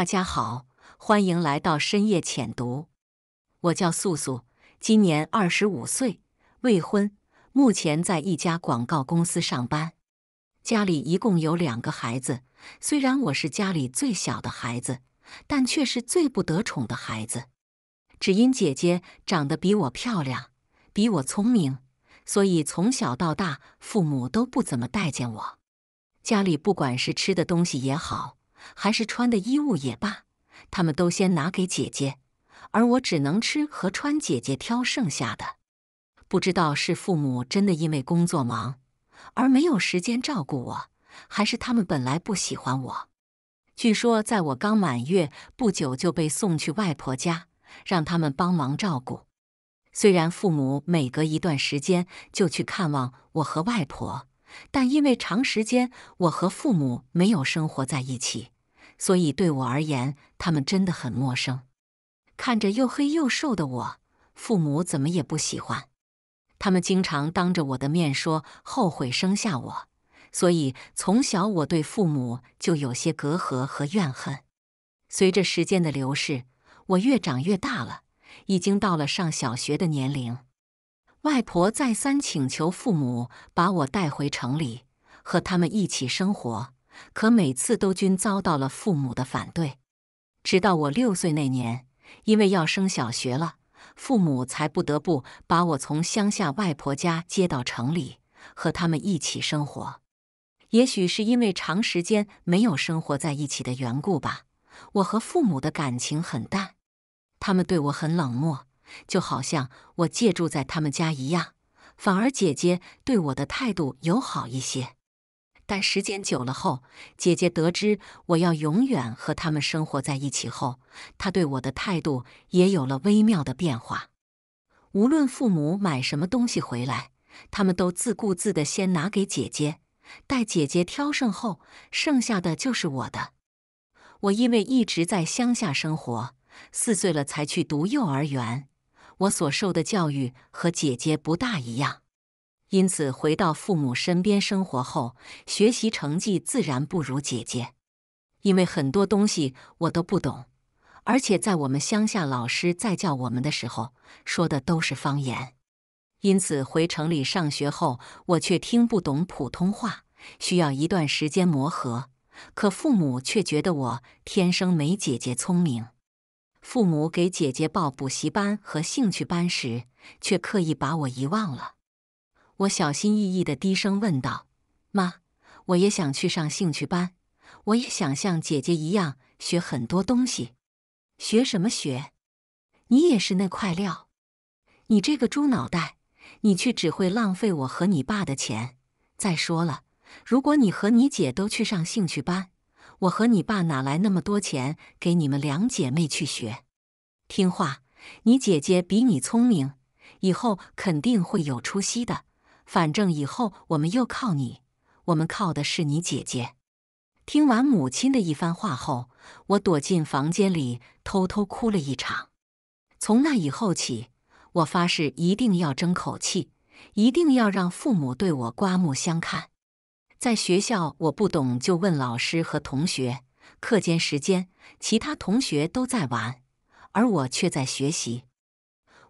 大家好，欢迎来到深夜浅读。我叫素素，今年二十五岁，未婚，目前在一家广告公司上班。家里一共有两个孩子，虽然我是家里最小的孩子，但却是最不得宠的孩子。只因姐姐长得比我漂亮，比我聪明，所以从小到大，父母都不怎么待见我。家里不管是吃的东西也好。还是穿的衣物也罢，他们都先拿给姐姐，而我只能吃和穿姐姐挑剩下的。不知道是父母真的因为工作忙而没有时间照顾我，还是他们本来不喜欢我。据说在我刚满月不久就被送去外婆家，让他们帮忙照顾。虽然父母每隔一段时间就去看望我和外婆。但因为长时间我和父母没有生活在一起，所以对我而言，他们真的很陌生。看着又黑又瘦的我，父母怎么也不喜欢。他们经常当着我的面说后悔生下我，所以从小我对父母就有些隔阂和怨恨。随着时间的流逝，我越长越大了，已经到了上小学的年龄。外婆再三请求父母把我带回城里和他们一起生活，可每次都均遭到了父母的反对。直到我六岁那年，因为要升小学了，父母才不得不把我从乡下外婆家接到城里和他们一起生活。也许是因为长时间没有生活在一起的缘故吧，我和父母的感情很淡，他们对我很冷漠。就好像我借住在他们家一样，反而姐姐对我的态度友好一些。但时间久了后，姐姐得知我要永远和他们生活在一起后，她对我的态度也有了微妙的变化。无论父母买什么东西回来，他们都自顾自的先拿给姐姐，待姐姐挑剩后，剩下的就是我的。我因为一直在乡下生活，四岁了才去读幼儿园。我所受的教育和姐姐不大一样，因此回到父母身边生活后，学习成绩自然不如姐姐。因为很多东西我都不懂，而且在我们乡下，老师在教我们的时候说的都是方言，因此回城里上学后，我却听不懂普通话，需要一段时间磨合。可父母却觉得我天生没姐姐聪明。父母给姐姐报补习班和兴趣班时，却刻意把我遗忘了。我小心翼翼地低声问道：“妈，我也想去上兴趣班，我也想像姐姐一样学很多东西。学什么学？你也是那块料，你这个猪脑袋，你去只会浪费我和你爸的钱。再说了，如果你和你姐都去上兴趣班。”我和你爸哪来那么多钱给你们两姐妹去学？听话，你姐姐比你聪明，以后肯定会有出息的。反正以后我们又靠你，我们靠的是你姐姐。听完母亲的一番话后，我躲进房间里偷偷哭了一场。从那以后起，我发誓一定要争口气，一定要让父母对我刮目相看。在学校，我不懂就问老师和同学。课间时间，其他同学都在玩，而我却在学习。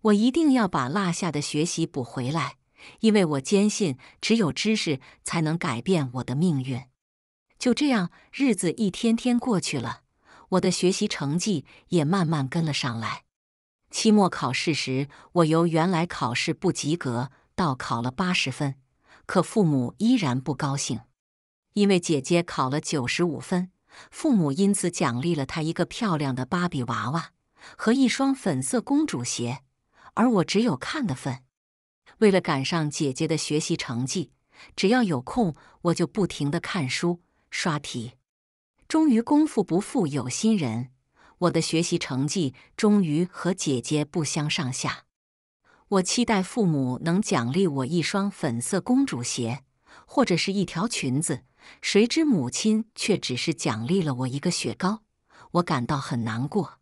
我一定要把落下的学习补回来，因为我坚信，只有知识才能改变我的命运。就这样，日子一天天过去了，我的学习成绩也慢慢跟了上来。期末考试时，我由原来考试不及格，到考了八十分。可父母依然不高兴，因为姐姐考了九十五分，父母因此奖励了她一个漂亮的芭比娃娃和一双粉色公主鞋，而我只有看的份。为了赶上姐姐的学习成绩，只要有空我就不停的看书刷题。终于功夫不负有心人，我的学习成绩终于和姐姐不相上下。我期待父母能奖励我一双粉色公主鞋，或者是一条裙子。谁知母亲却只是奖励了我一个雪糕，我感到很难过。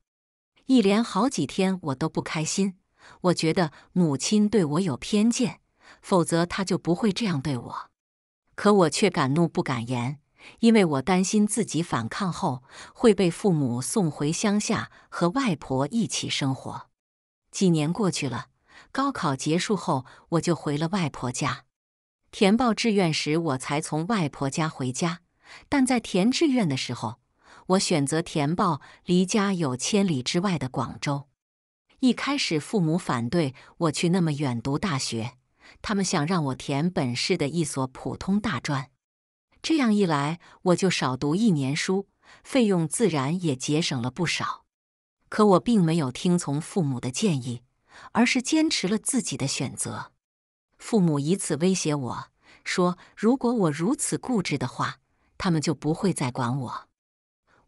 一连好几天我都不开心，我觉得母亲对我有偏见，否则她就不会这样对我。可我却敢怒不敢言，因为我担心自己反抗后会被父母送回乡下和外婆一起生活。几年过去了。高考结束后，我就回了外婆家。填报志愿时，我才从外婆家回家。但在填志愿的时候，我选择填报离家有千里之外的广州。一开始，父母反对我去那么远读大学，他们想让我填本市的一所普通大专。这样一来，我就少读一年书，费用自然也节省了不少。可我并没有听从父母的建议。而是坚持了自己的选择。父母以此威胁我说：“如果我如此固执的话，他们就不会再管我。”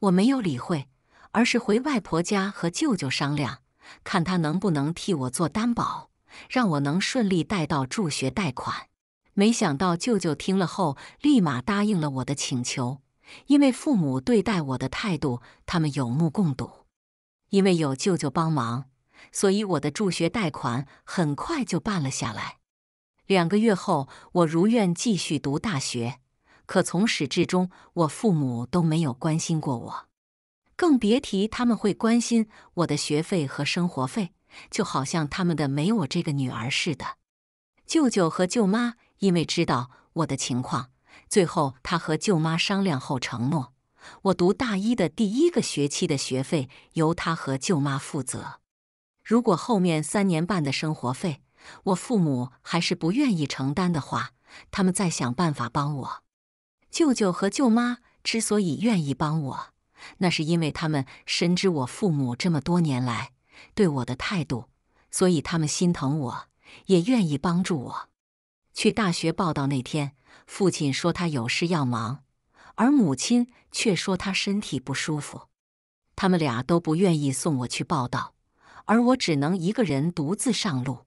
我没有理会，而是回外婆家和舅舅商量，看他能不能替我做担保，让我能顺利贷到助学贷款。没想到舅舅听了后，立马答应了我的请求，因为父母对待我的态度，他们有目共睹。因为有舅舅帮忙。所以我的助学贷款很快就办了下来。两个月后，我如愿继续读大学。可从始至终，我父母都没有关心过我，更别提他们会关心我的学费和生活费，就好像他们的没我这个女儿似的。舅舅和舅妈因为知道我的情况，最后他和舅妈商量后承诺，我读大一的第一个学期的学费由他和舅妈负责。如果后面三年半的生活费，我父母还是不愿意承担的话，他们再想办法帮我。舅舅和舅妈之所以愿意帮我，那是因为他们深知我父母这么多年来对我的态度，所以他们心疼我，也愿意帮助我。去大学报道那天，父亲说他有事要忙，而母亲却说他身体不舒服，他们俩都不愿意送我去报道。而我只能一个人独自上路，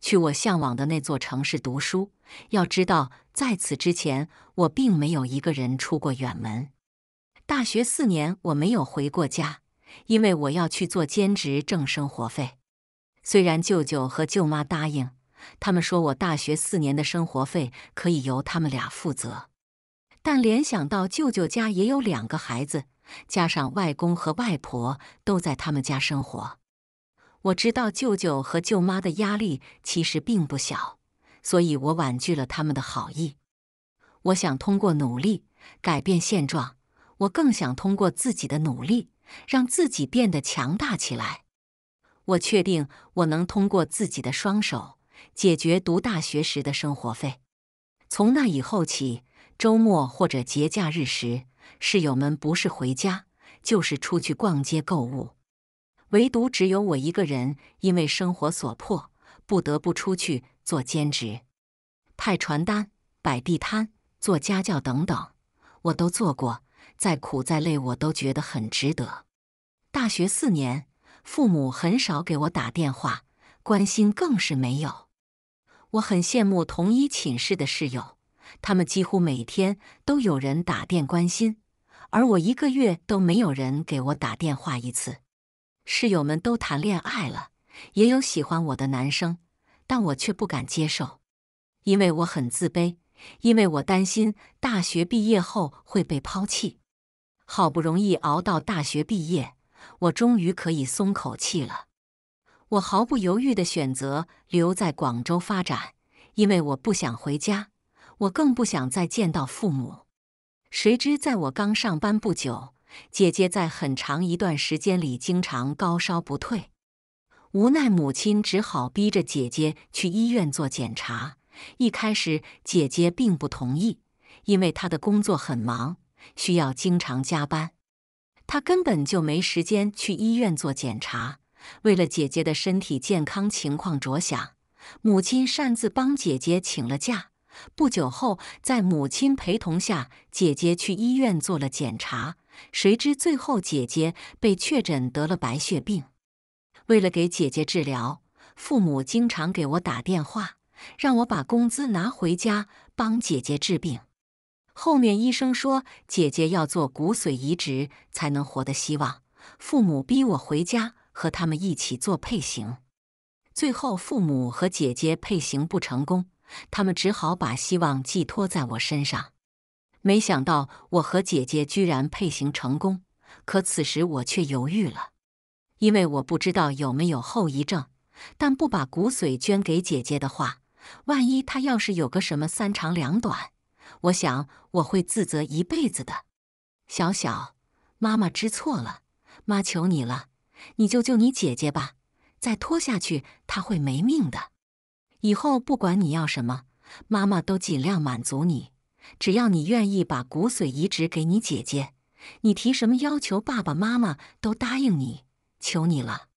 去我向往的那座城市读书。要知道，在此之前，我并没有一个人出过远门。大学四年，我没有回过家，因为我要去做兼职挣生活费。虽然舅舅和舅妈答应，他们说我大学四年的生活费可以由他们俩负责，但联想到舅舅家也有两个孩子，加上外公和外婆都在他们家生活。我知道舅舅和舅妈的压力其实并不小，所以我婉拒了他们的好意。我想通过努力改变现状，我更想通过自己的努力让自己变得强大起来。我确定我能通过自己的双手解决读大学时的生活费。从那以后起，周末或者节假日时，室友们不是回家，就是出去逛街购物。唯独只有我一个人，因为生活所迫，不得不出去做兼职、派传单、摆地摊、做家教等等，我都做过。再苦再累，我都觉得很值得。大学四年，父母很少给我打电话，关心更是没有。我很羡慕同一寝室的室友，他们几乎每天都有人打电关心，而我一个月都没有人给我打电话一次。室友们都谈恋爱了，也有喜欢我的男生，但我却不敢接受，因为我很自卑，因为我担心大学毕业后会被抛弃。好不容易熬到大学毕业，我终于可以松口气了。我毫不犹豫的选择留在广州发展，因为我不想回家，我更不想再见到父母。谁知在我刚上班不久。姐姐在很长一段时间里经常高烧不退，无奈母亲只好逼着姐姐去医院做检查。一开始姐姐并不同意，因为她的工作很忙，需要经常加班，她根本就没时间去医院做检查。为了姐姐的身体健康情况着想，母亲擅自帮姐姐请了假。不久后，在母亲陪同下，姐姐去医院做了检查。谁知最后，姐姐被确诊得了白血病。为了给姐姐治疗，父母经常给我打电话，让我把工资拿回家帮姐姐治病。后面医生说，姐姐要做骨髓移植才能活的希望。父母逼我回家和他们一起做配型。最后，父母和姐姐配型不成功，他们只好把希望寄托在我身上。没想到我和姐姐居然配型成功，可此时我却犹豫了，因为我不知道有没有后遗症。但不把骨髓捐给姐姐的话，万一她要是有个什么三长两短，我想我会自责一辈子的。小小，妈妈知错了，妈求你了，你就救你姐姐吧，再拖下去她会没命的。以后不管你要什么，妈妈都尽量满足你。只要你愿意把骨髓移植给你姐姐，你提什么要求，爸爸妈妈都答应你，求你了。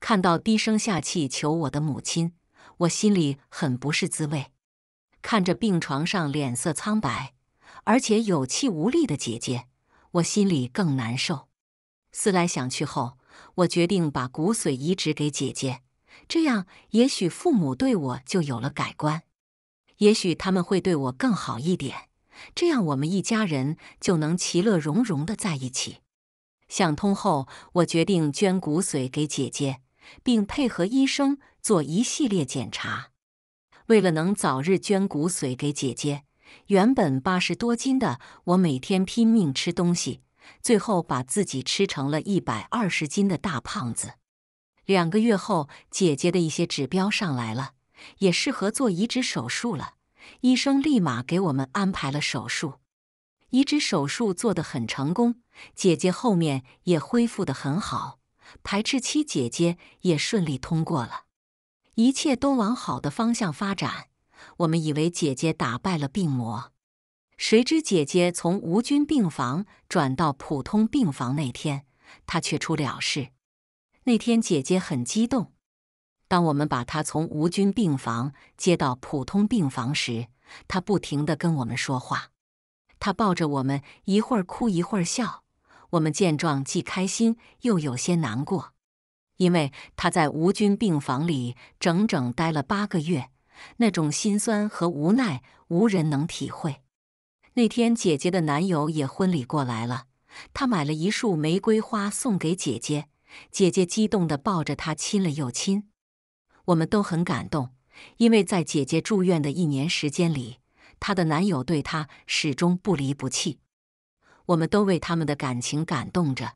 看到低声下气求我的母亲，我心里很不是滋味。看着病床上脸色苍白而且有气无力的姐姐，我心里更难受。思来想去后，我决定把骨髓移植给姐姐，这样也许父母对我就有了改观。也许他们会对我更好一点，这样我们一家人就能其乐融融的在一起。想通后，我决定捐骨髓给姐姐，并配合医生做一系列检查。为了能早日捐骨髓给姐姐，原本八十多斤的我每天拼命吃东西，最后把自己吃成了一百二十斤的大胖子。两个月后，姐姐的一些指标上来了。也适合做移植手术了，医生立马给我们安排了手术。移植手术做得很成功，姐姐后面也恢复得很好，排斥期姐姐也顺利通过了，一切都往好的方向发展。我们以为姐姐打败了病魔，谁知姐姐从无菌病房转到普通病房那天，她却出了事。那天姐姐很激动。当我们把他从无菌病房接到普通病房时，他不停地跟我们说话。他抱着我们，一会儿哭，一会儿笑。我们见状，既开心又有些难过，因为他在无菌病房里整整待了八个月，那种心酸和无奈无人能体会。那天，姐姐的男友也婚礼过来了，他买了一束玫瑰花送给姐姐，姐姐激动地抱着他亲了又亲。我们都很感动，因为在姐姐住院的一年时间里，她的男友对她始终不离不弃。我们都为他们的感情感动着，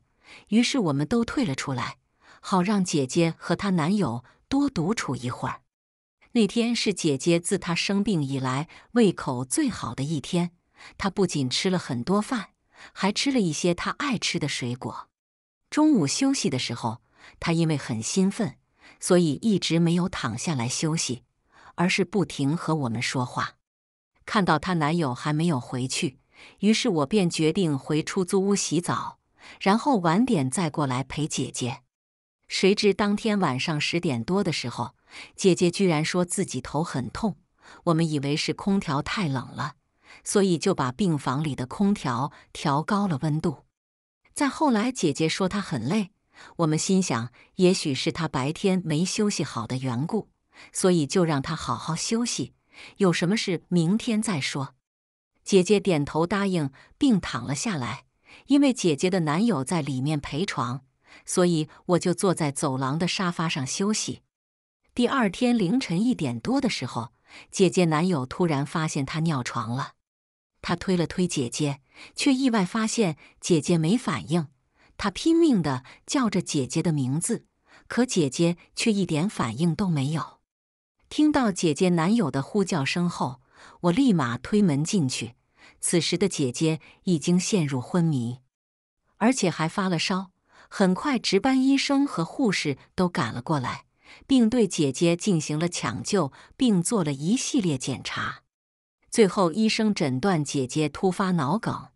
于是我们都退了出来，好让姐姐和她男友多独处一会儿。那天是姐姐自她生病以来胃口最好的一天，她不仅吃了很多饭，还吃了一些她爱吃的水果。中午休息的时候，她因为很兴奋。所以一直没有躺下来休息，而是不停和我们说话。看到她男友还没有回去，于是我便决定回出租屋洗澡，然后晚点再过来陪姐姐。谁知当天晚上十点多的时候，姐姐居然说自己头很痛，我们以为是空调太冷了，所以就把病房里的空调调高了温度。再后来，姐姐说她很累。我们心想，也许是她白天没休息好的缘故，所以就让她好好休息，有什么事明天再说。姐姐点头答应，并躺了下来。因为姐姐的男友在里面陪床，所以我就坐在走廊的沙发上休息。第二天凌晨一点多的时候，姐姐男友突然发现她尿床了，他推了推姐姐，却意外发现姐姐没反应。他拼命的叫着姐姐的名字，可姐姐却一点反应都没有。听到姐姐男友的呼叫声后，我立马推门进去。此时的姐姐已经陷入昏迷，而且还发了烧。很快，值班医生和护士都赶了过来，并对姐姐进行了抢救，并做了一系列检查。最后，医生诊断姐姐突发脑梗，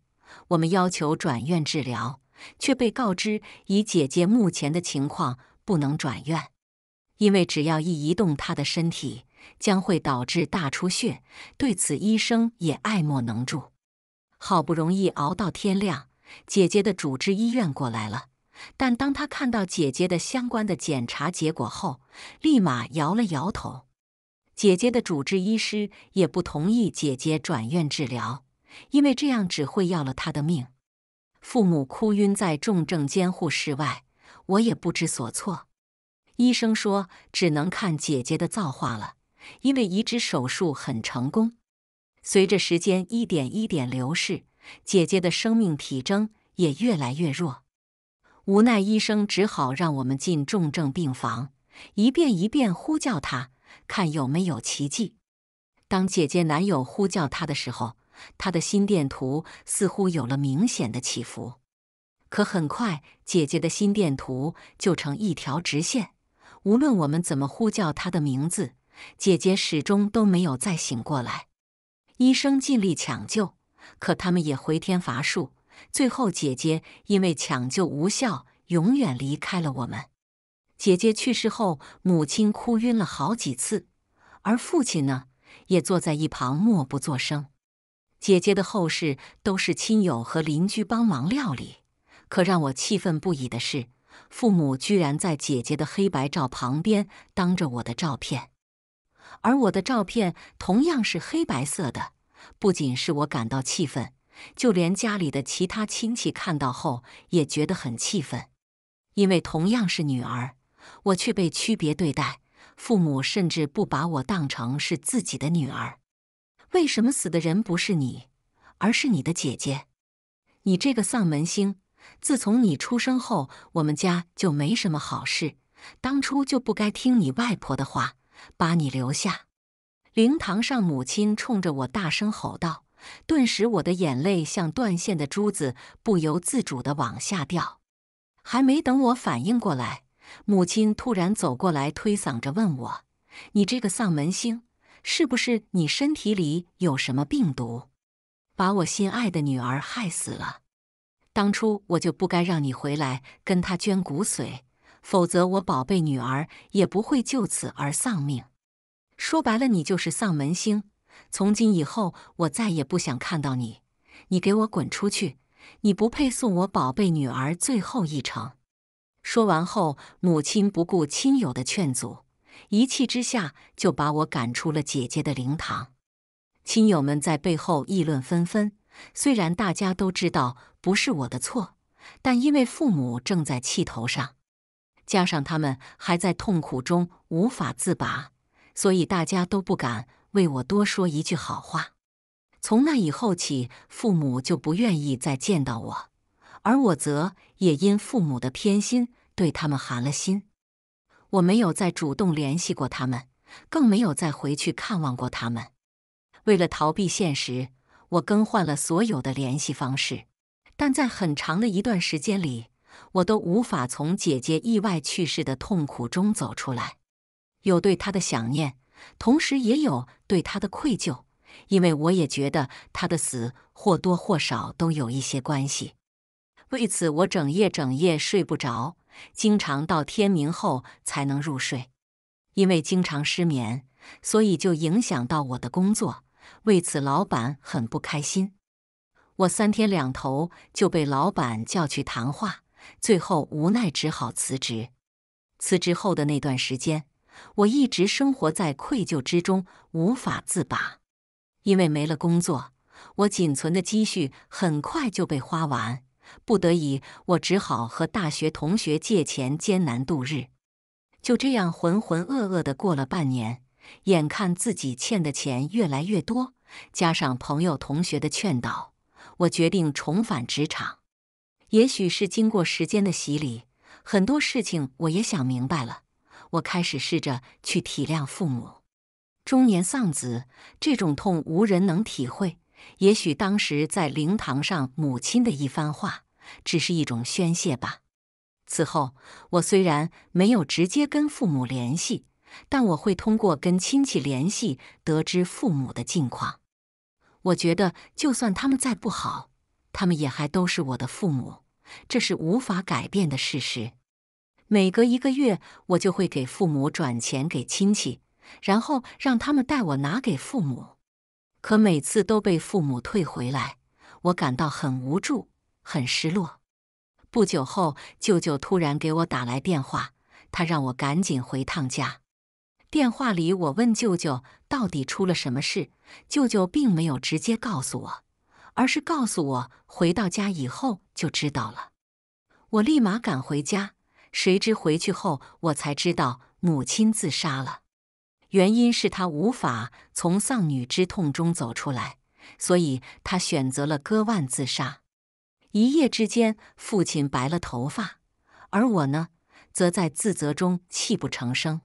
我们要求转院治疗。却被告知，以姐姐目前的情况不能转院，因为只要一移动她的身体，将会导致大出血。对此，医生也爱莫能助。好不容易熬到天亮，姐姐的主治医院过来了，但当他看到姐姐的相关的检查结果后，立马摇了摇头。姐姐的主治医师也不同意姐姐转院治疗，因为这样只会要了她的命。父母哭晕在重症监护室外，我也不知所措。医生说只能看姐姐的造化了，因为移植手术很成功。随着时间一点一点流逝，姐姐的生命体征也越来越弱。无奈，医生只好让我们进重症病房，一遍一遍呼叫她，看有没有奇迹。当姐姐男友呼叫她的时候。他的心电图似乎有了明显的起伏，可很快姐姐的心电图就成一条直线。无论我们怎么呼叫她的名字，姐姐始终都没有再醒过来。医生尽力抢救，可他们也回天乏术。最后，姐姐因为抢救无效，永远离开了我们。姐姐去世后，母亲哭晕了好几次，而父亲呢，也坐在一旁默不作声。姐姐的后事都是亲友和邻居帮忙料理，可让我气愤不已的是，父母居然在姐姐的黑白照旁边当着我的照片，而我的照片同样是黑白色的。不仅是我感到气愤，就连家里的其他亲戚看到后也觉得很气愤，因为同样是女儿，我却被区别对待，父母甚至不把我当成是自己的女儿。为什么死的人不是你，而是你的姐姐？你这个丧门星！自从你出生后，我们家就没什么好事。当初就不该听你外婆的话，把你留下。灵堂上，母亲冲着我大声吼道。顿时，我的眼泪像断线的珠子，不由自主的往下掉。还没等我反应过来，母亲突然走过来，推搡着问我：“你这个丧门星！”是不是你身体里有什么病毒，把我心爱的女儿害死了？当初我就不该让你回来跟他捐骨髓，否则我宝贝女儿也不会就此而丧命。说白了，你就是丧门星。从今以后，我再也不想看到你。你给我滚出去！你不配送我宝贝女儿最后一程。说完后，母亲不顾亲友的劝阻。一气之下，就把我赶出了姐姐的灵堂。亲友们在背后议论纷纷。虽然大家都知道不是我的错，但因为父母正在气头上，加上他们还在痛苦中无法自拔，所以大家都不敢为我多说一句好话。从那以后起，父母就不愿意再见到我，而我则也因父母的偏心对他们寒了心。我没有再主动联系过他们，更没有再回去看望过他们。为了逃避现实，我更换了所有的联系方式。但在很长的一段时间里，我都无法从姐姐意外去世的痛苦中走出来。有对她的想念，同时也有对她的愧疚，因为我也觉得她的死或多或少都有一些关系。为此，我整夜整夜睡不着。经常到天明后才能入睡，因为经常失眠，所以就影响到我的工作。为此，老板很不开心，我三天两头就被老板叫去谈话。最后，无奈只好辞职。辞职后的那段时间，我一直生活在愧疚之中，无法自拔。因为没了工作，我仅存的积蓄很快就被花完。不得已，我只好和大学同学借钱艰难度日。就这样浑浑噩噩的过了半年，眼看自己欠的钱越来越多，加上朋友同学的劝导，我决定重返职场。也许是经过时间的洗礼，很多事情我也想明白了。我开始试着去体谅父母。中年丧子，这种痛无人能体会。也许当时在灵堂上，母亲的一番话只是一种宣泄吧。此后，我虽然没有直接跟父母联系，但我会通过跟亲戚联系得知父母的近况。我觉得，就算他们再不好，他们也还都是我的父母，这是无法改变的事实。每隔一个月，我就会给父母转钱给亲戚，然后让他们代我拿给父母。可每次都被父母退回来，我感到很无助、很失落。不久后，舅舅突然给我打来电话，他让我赶紧回趟家。电话里，我问舅舅到底出了什么事，舅舅并没有直接告诉我，而是告诉我回到家以后就知道了。我立马赶回家，谁知回去后我才知道母亲自杀了。原因是他无法从丧女之痛中走出来，所以他选择了割腕自杀。一夜之间，父亲白了头发，而我呢，则在自责中泣不成声。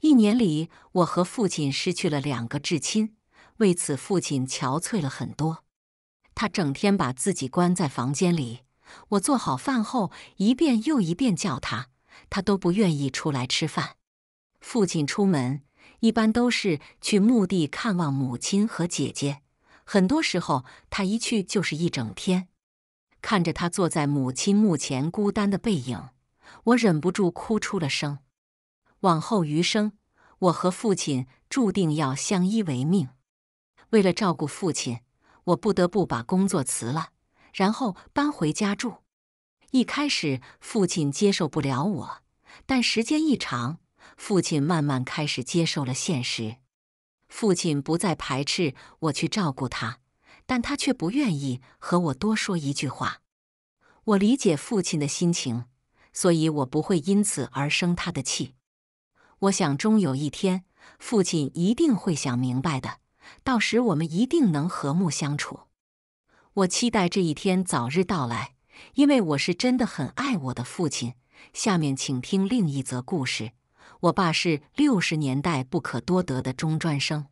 一年里，我和父亲失去了两个至亲，为此父亲憔悴了很多。他整天把自己关在房间里，我做好饭后一遍又一遍叫他，他都不愿意出来吃饭。父亲出门。一般都是去墓地看望母亲和姐姐，很多时候他一去就是一整天。看着他坐在母亲墓前孤单的背影，我忍不住哭出了声。往后余生，我和父亲注定要相依为命。为了照顾父亲，我不得不把工作辞了，然后搬回家住。一开始父亲接受不了我，但时间一长，父亲慢慢开始接受了现实，父亲不再排斥我去照顾他，但他却不愿意和我多说一句话。我理解父亲的心情，所以我不会因此而生他的气。我想，终有一天，父亲一定会想明白的，到时我们一定能和睦相处。我期待这一天早日到来，因为我是真的很爱我的父亲。下面，请听另一则故事。我爸是六十年代不可多得的中专生，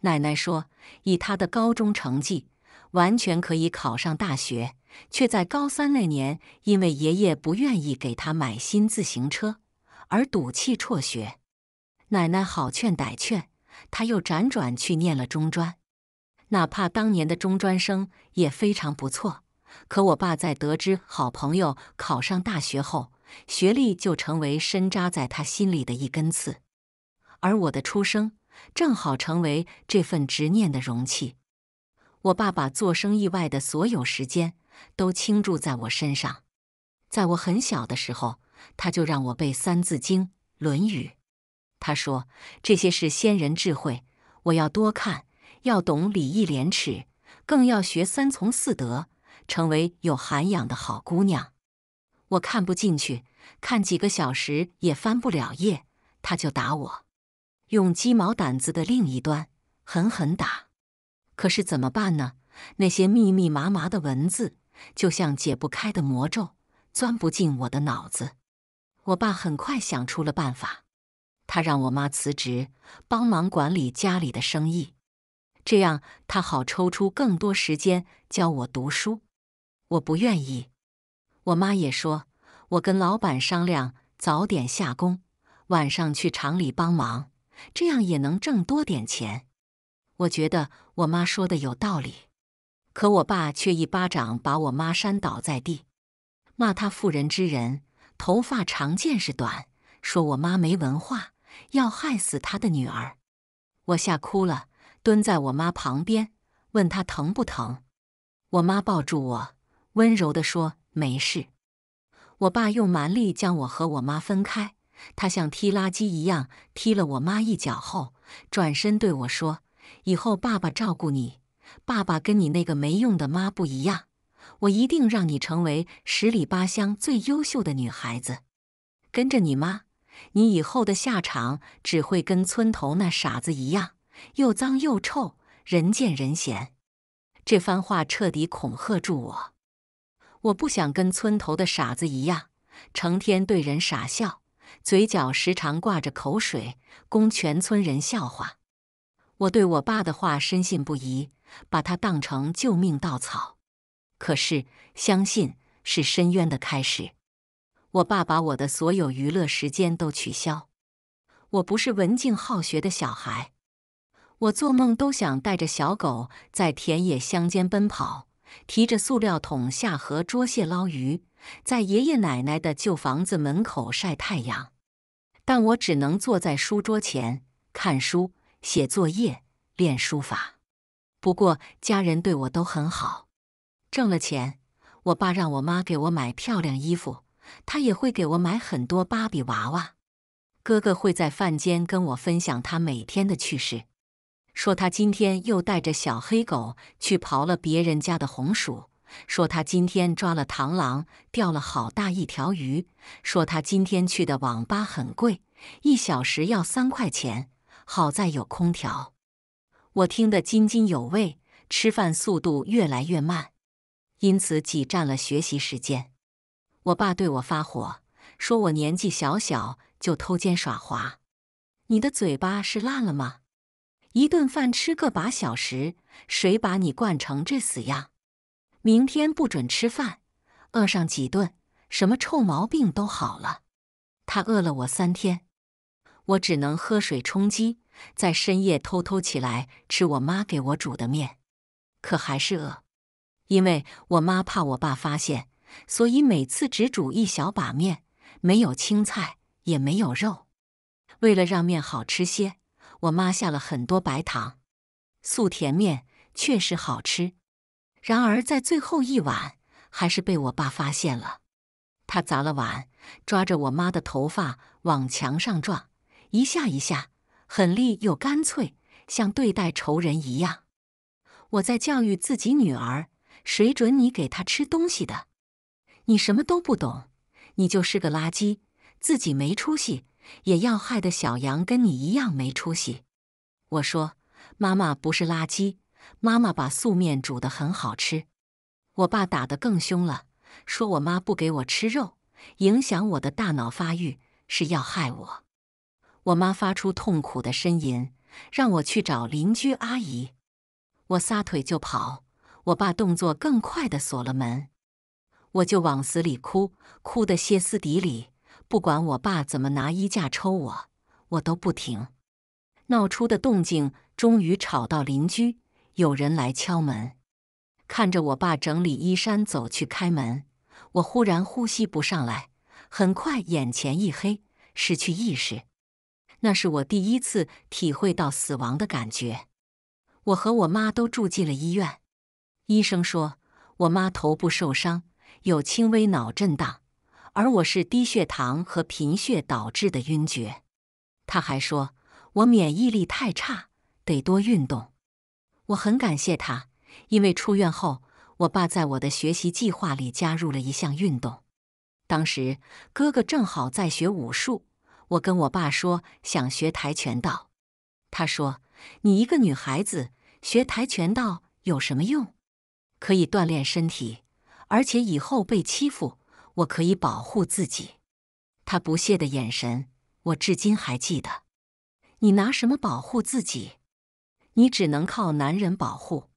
奶奶说，以他的高中成绩，完全可以考上大学，却在高三那年因为爷爷不愿意给他买新自行车而赌气辍学。奶奶好劝歹劝，他又辗转去念了中专，哪怕当年的中专生也非常不错。可我爸在得知好朋友考上大学后。学历就成为深扎在他心里的一根刺，而我的出生正好成为这份执念的容器。我爸把做生意外的所有时间都倾注在我身上，在我很小的时候，他就让我背《三字经》《论语》，他说这些是先人智慧，我要多看，要懂礼义廉耻，更要学三从四德，成为有涵养的好姑娘。我看不进去，看几个小时也翻不了页，他就打我，用鸡毛掸子的另一端狠狠打。可是怎么办呢？那些密密麻麻的文字就像解不开的魔咒，钻不进我的脑子。我爸很快想出了办法，他让我妈辞职，帮忙管理家里的生意，这样他好抽出更多时间教我读书。我不愿意。我妈也说，我跟老板商量早点下工，晚上去厂里帮忙，这样也能挣多点钱。我觉得我妈说的有道理，可我爸却一巴掌把我妈扇倒在地，骂他妇人之仁，头发长见识短，说我妈没文化，要害死她的女儿。我吓哭了，蹲在我妈旁边，问她疼不疼。我妈抱住我，温柔的说。没事，我爸用蛮力将我和我妈分开。他像踢垃圾一样踢了我妈一脚后，转身对我说：“以后爸爸照顾你，爸爸跟你那个没用的妈不一样。我一定让你成为十里八乡最优秀的女孩子。跟着你妈，你以后的下场只会跟村头那傻子一样，又脏又臭，人见人嫌。”这番话彻底恐吓住我。我不想跟村头的傻子一样，成天对人傻笑，嘴角时常挂着口水，供全村人笑话。我对我爸的话深信不疑，把他当成救命稻草。可是，相信是深渊的开始。我爸把我的所有娱乐时间都取消。我不是文静好学的小孩，我做梦都想带着小狗在田野乡间奔跑。提着塑料桶下河捉蟹捞鱼，在爷爷奶奶的旧房子门口晒太阳，但我只能坐在书桌前看书、写作业、练书法。不过家人对我都很好，挣了钱，我爸让我妈给我买漂亮衣服，他也会给我买很多芭比娃娃。哥哥会在饭间跟我分享他每天的趣事。说他今天又带着小黑狗去刨了别人家的红薯。说他今天抓了螳螂，钓了好大一条鱼。说他今天去的网吧很贵，一小时要三块钱，好在有空调。我听得津津有味，吃饭速度越来越慢，因此挤占了学习时间。我爸对我发火，说我年纪小小就偷奸耍滑。你的嘴巴是烂了吗？一顿饭吃个把小时，谁把你惯成这死样？明天不准吃饭，饿上几顿，什么臭毛病都好了。他饿了我三天，我只能喝水充饥，在深夜偷偷起来吃我妈给我煮的面，可还是饿，因为我妈怕我爸发现，所以每次只煮一小把面，没有青菜，也没有肉，为了让面好吃些。我妈下了很多白糖，素甜面确实好吃。然而在最后一碗，还是被我爸发现了。他砸了碗，抓着我妈的头发往墙上撞，一下一下，狠厉又干脆，像对待仇人一样。我在教育自己女儿：谁准你给她吃东西的？你什么都不懂，你就是个垃圾，自己没出息。也要害得小羊跟你一样没出息。我说：“妈妈不是垃圾，妈妈把素面煮得很好吃。”我爸打得更凶了，说我妈不给我吃肉，影响我的大脑发育，是要害我。我妈发出痛苦的呻吟，让我去找邻居阿姨。我撒腿就跑，我爸动作更快的锁了门。我就往死里哭，哭得歇斯底里。不管我爸怎么拿衣架抽我，我都不停。闹出的动静终于吵到邻居，有人来敲门。看着我爸整理衣衫走去开门，我忽然呼吸不上来，很快眼前一黑，失去意识。那是我第一次体会到死亡的感觉。我和我妈都住进了医院，医生说我妈头部受伤，有轻微脑震荡。而我是低血糖和贫血导致的晕厥，他还说我免疫力太差，得多运动。我很感谢他，因为出院后，我爸在我的学习计划里加入了一项运动。当时哥哥正好在学武术，我跟我爸说想学跆拳道。他说：“你一个女孩子学跆拳道有什么用？可以锻炼身体，而且以后被欺负。”我可以保护自己，他不屑的眼神，我至今还记得。你拿什么保护自己？你只能靠男人保护。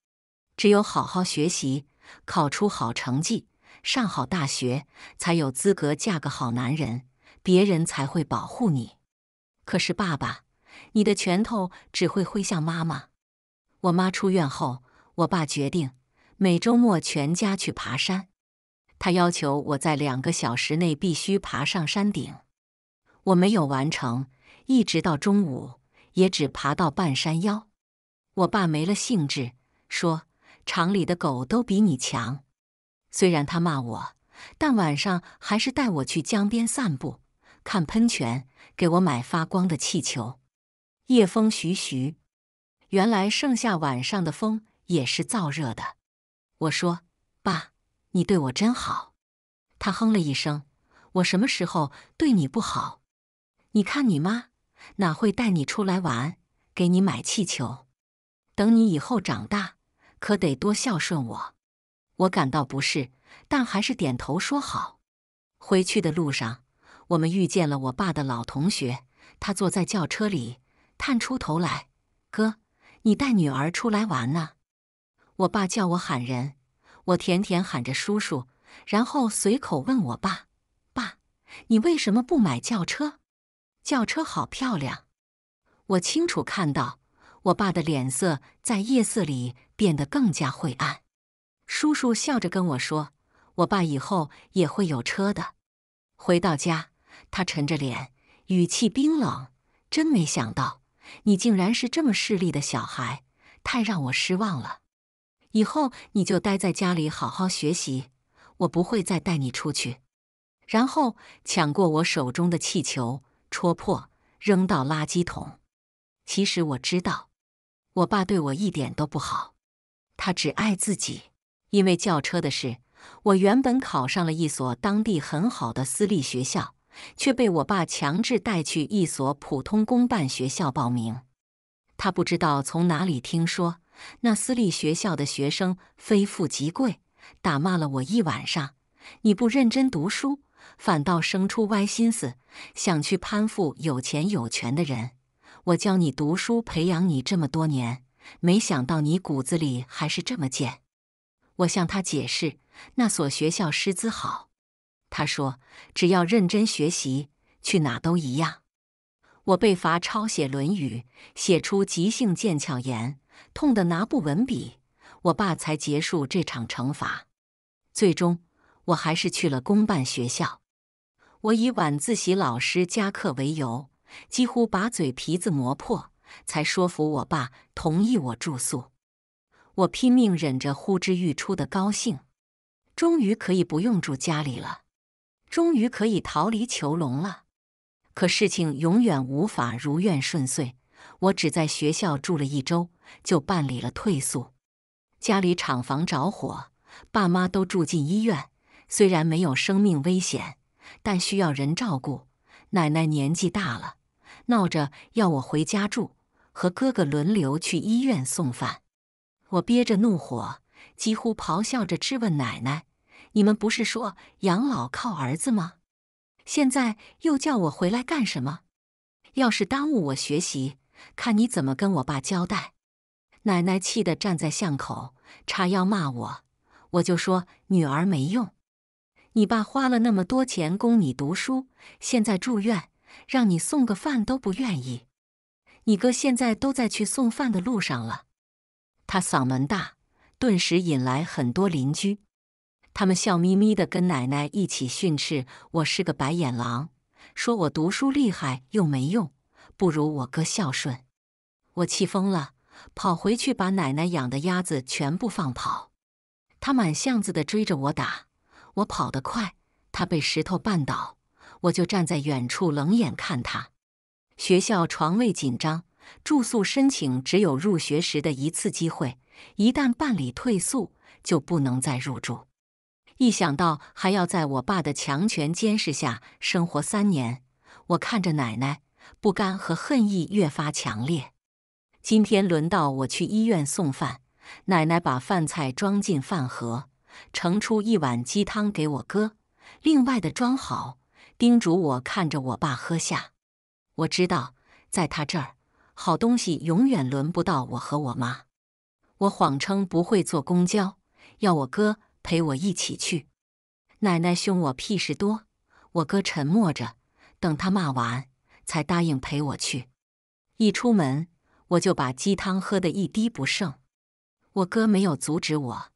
只有好好学习，考出好成绩，上好大学，才有资格嫁个好男人，别人才会保护你。可是爸爸，你的拳头只会挥向妈妈。我妈出院后，我爸决定每周末全家去爬山。他要求我在两个小时内必须爬上山顶，我没有完成，一直到中午也只爬到半山腰。我爸没了兴致，说：“厂里的狗都比你强。”虽然他骂我，但晚上还是带我去江边散步，看喷泉，给我买发光的气球。夜风徐徐，原来盛夏晚上的风也是燥热的。我说：“爸。”你对我真好，他哼了一声。我什么时候对你不好？你看你妈哪会带你出来玩，给你买气球。等你以后长大，可得多孝顺我。我感到不适，但还是点头说好。回去的路上，我们遇见了我爸的老同学，他坐在轿车里，探出头来：“哥，你带女儿出来玩呢？”我爸叫我喊人。我甜甜喊着“叔叔”，然后随口问我爸：“爸，你为什么不买轿车？轿车好漂亮。”我清楚看到我爸的脸色在夜色里变得更加晦暗。叔叔笑着跟我说：“我爸以后也会有车的。”回到家，他沉着脸，语气冰冷：“真没想到，你竟然是这么势利的小孩，太让我失望了。”以后你就待在家里好好学习，我不会再带你出去。然后抢过我手中的气球，戳破，扔到垃圾桶。其实我知道，我爸对我一点都不好，他只爱自己。因为轿车的事，我原本考上了一所当地很好的私立学校，却被我爸强制带去一所普通公办学校报名。他不知道从哪里听说。那私立学校的学生非富即贵，打骂了我一晚上。你不认真读书，反倒生出歪心思，想去攀附有钱有权的人。我教你读书，培养你这么多年，没想到你骨子里还是这么贱。我向他解释，那所学校师资好。他说，只要认真学习，去哪都一样。我被罚抄写《论语》，写出即兴腱鞘炎。痛得拿不稳笔，我爸才结束这场惩罚。最终，我还是去了公办学校。我以晚自习老师加课为由，几乎把嘴皮子磨破，才说服我爸同意我住宿。我拼命忍着呼之欲出的高兴，终于可以不用住家里了，终于可以逃离囚笼了。可事情永远无法如愿顺遂，我只在学校住了一周。就办理了退宿。家里厂房着火，爸妈都住进医院，虽然没有生命危险，但需要人照顾。奶奶年纪大了，闹着要我回家住，和哥哥轮流去医院送饭。我憋着怒火，几乎咆哮着质问奶奶：“你们不是说养老靠儿子吗？现在又叫我回来干什么？要是耽误我学习，看你怎么跟我爸交代！”奶奶气得站在巷口，叉腰骂我。我就说：“女儿没用，你爸花了那么多钱供你读书，现在住院，让你送个饭都不愿意。你哥现在都在去送饭的路上了。”他嗓门大，顿时引来很多邻居。他们笑眯眯的跟奶奶一起训斥我是个白眼狼，说我读书厉害又没用，不如我哥孝顺。我气疯了。跑回去把奶奶养的鸭子全部放跑，他满巷子的追着我打，我跑得快，他被石头绊倒，我就站在远处冷眼看他。学校床位紧张，住宿申请只有入学时的一次机会，一旦办理退宿就不能再入住。一想到还要在我爸的强权监视下生活三年，我看着奶奶，不甘和恨意越发强烈。今天轮到我去医院送饭，奶奶把饭菜装进饭盒，盛出一碗鸡汤给我哥，另外的装好，叮嘱我看着我爸喝下。我知道，在他这儿，好东西永远轮不到我和我妈。我谎称不会坐公交，要我哥陪我一起去。奶奶凶我屁事多，我哥沉默着，等他骂完才答应陪我去。一出门。我就把鸡汤喝得一滴不剩，我哥没有阻止我。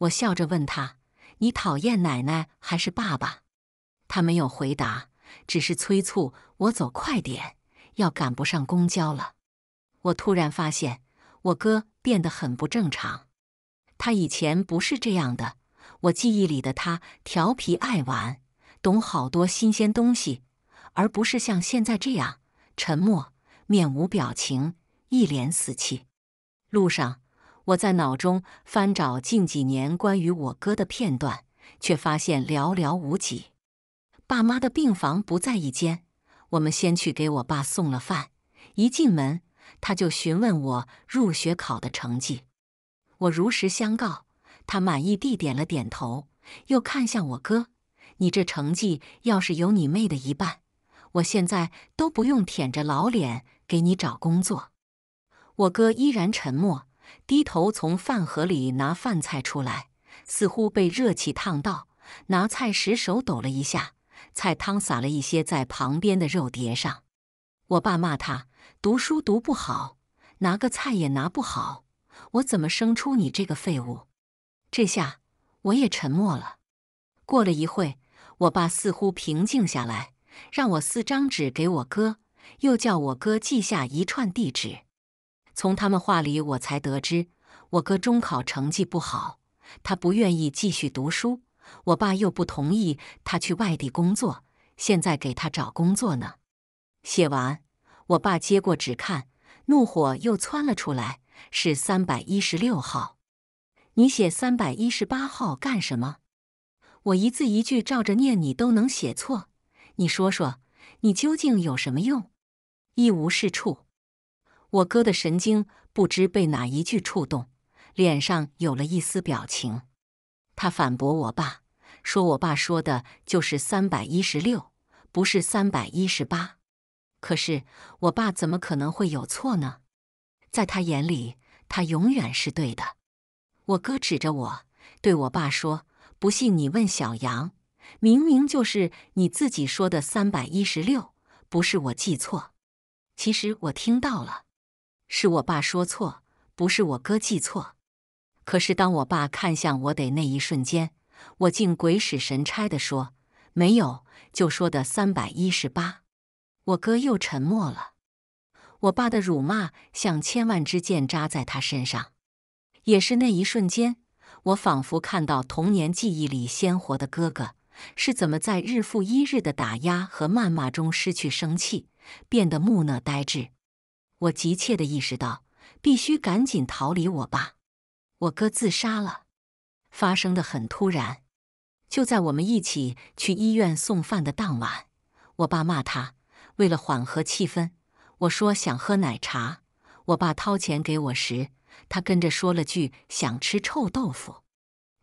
我笑着问他：“你讨厌奶奶还是爸爸？”他没有回答，只是催促我走快点，要赶不上公交了。我突然发现，我哥变得很不正常。他以前不是这样的，我记忆里的他调皮爱玩，懂好多新鲜东西，而不是像现在这样沉默，面无表情。一脸死气。路上，我在脑中翻找近几年关于我哥的片段，却发现寥寥无几。爸妈的病房不在一间，我们先去给我爸送了饭。一进门，他就询问我入学考的成绩，我如实相告，他满意地点了点头，又看向我哥：“你这成绩要是有你妹的一半，我现在都不用舔着老脸给你找工作。”我哥依然沉默，低头从饭盒里拿饭菜出来，似乎被热气烫到，拿菜时手抖了一下，菜汤洒了一些在旁边的肉碟上。我爸骂他：“读书读不好，拿个菜也拿不好，我怎么生出你这个废物？”这下我也沉默了。过了一会，我爸似乎平静下来，让我撕张纸给我哥，又叫我哥记下一串地址。从他们话里，我才得知我哥中考成绩不好，他不愿意继续读书。我爸又不同意他去外地工作，现在给他找工作呢。写完，我爸接过纸看，怒火又窜了出来。是三百一十六号，你写三百一十八号干什么？我一字一句照着念，你都能写错。你说说，你究竟有什么用？一无是处。我哥的神经不知被哪一句触动，脸上有了一丝表情。他反驳我爸，说我爸说的就是三百一十六，不是三百一十八。可是我爸怎么可能会有错呢？在他眼里，他永远是对的。我哥指着我，对我爸说：“不信你问小杨，明明就是你自己说的三百一十六，不是我记错。其实我听到了。”是我爸说错，不是我哥记错。可是当我爸看向我得那一瞬间，我竟鬼使神差地说没有，就说的三百一十八。我哥又沉默了。我爸的辱骂像千万支箭扎在他身上。也是那一瞬间，我仿佛看到童年记忆里鲜活的哥哥，是怎么在日复一日的打压和谩骂中失去生气，变得木讷呆滞。我急切的意识到，必须赶紧逃离我爸。我哥自杀了，发生的很突然，就在我们一起去医院送饭的当晚。我爸骂他，为了缓和气氛，我说想喝奶茶。我爸掏钱给我时，他跟着说了句想吃臭豆腐，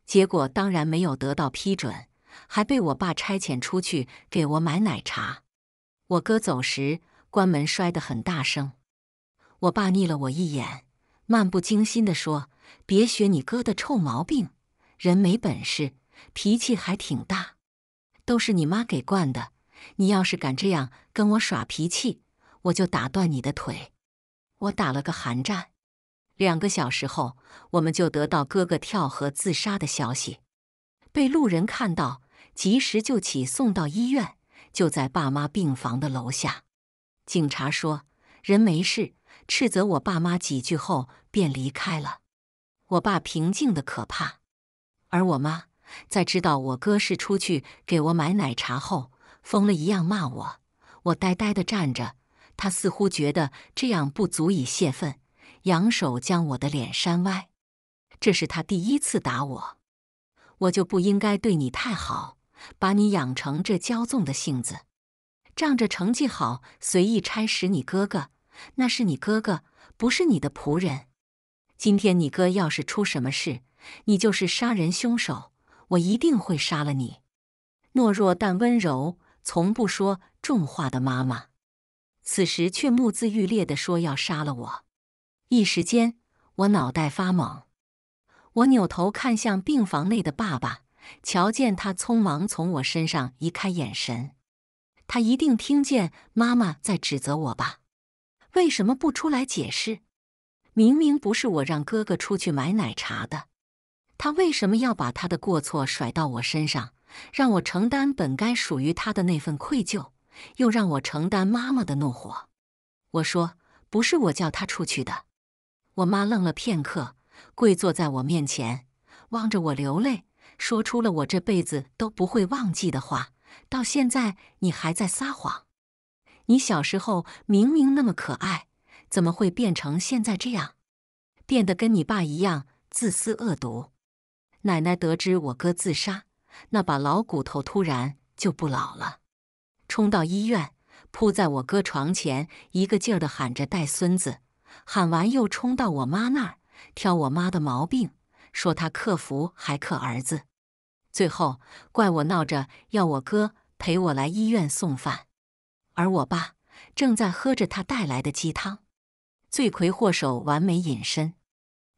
结果当然没有得到批准，还被我爸差遣出去给我买奶茶。我哥走时关门摔得很大声。我爸睨了我一眼，漫不经心地说：“别学你哥的臭毛病，人没本事，脾气还挺大，都是你妈给惯的。你要是敢这样跟我耍脾气，我就打断你的腿。”我打了个寒战。两个小时后，我们就得到哥哥跳河自杀的消息，被路人看到，及时救起，送到医院，就在爸妈病房的楼下。警察说，人没事。斥责我爸妈几句后，便离开了。我爸平静的可怕，而我妈在知道我哥是出去给我买奶茶后，疯了一样骂我。我呆呆的站着，她似乎觉得这样不足以泄愤，扬手将我的脸扇歪。这是他第一次打我，我就不应该对你太好，把你养成这骄纵的性子，仗着成绩好随意差使你哥哥。那是你哥哥，不是你的仆人。今天你哥要是出什么事，你就是杀人凶手，我一定会杀了你。懦弱但温柔，从不说重话的妈妈，此时却目眦欲裂地说要杀了我。一时间，我脑袋发懵。我扭头看向病房内的爸爸，瞧见他匆忙从我身上移开眼神。他一定听见妈妈在指责我吧？为什么不出来解释？明明不是我让哥哥出去买奶茶的，他为什么要把他的过错甩到我身上，让我承担本该属于他的那份愧疚，又让我承担妈妈的怒火？我说不是我叫他出去的。我妈愣了片刻，跪坐在我面前，望着我流泪，说出了我这辈子都不会忘记的话：到现在你还在撒谎。你小时候明明那么可爱，怎么会变成现在这样？变得跟你爸一样自私恶毒。奶奶得知我哥自杀，那把老骨头突然就不老了，冲到医院，扑在我哥床前，一个劲儿的喊着带孙子。喊完又冲到我妈那儿，挑我妈的毛病，说她克夫还克儿子，最后怪我闹着要我哥陪我来医院送饭。而我爸正在喝着他带来的鸡汤，罪魁祸首完美隐身。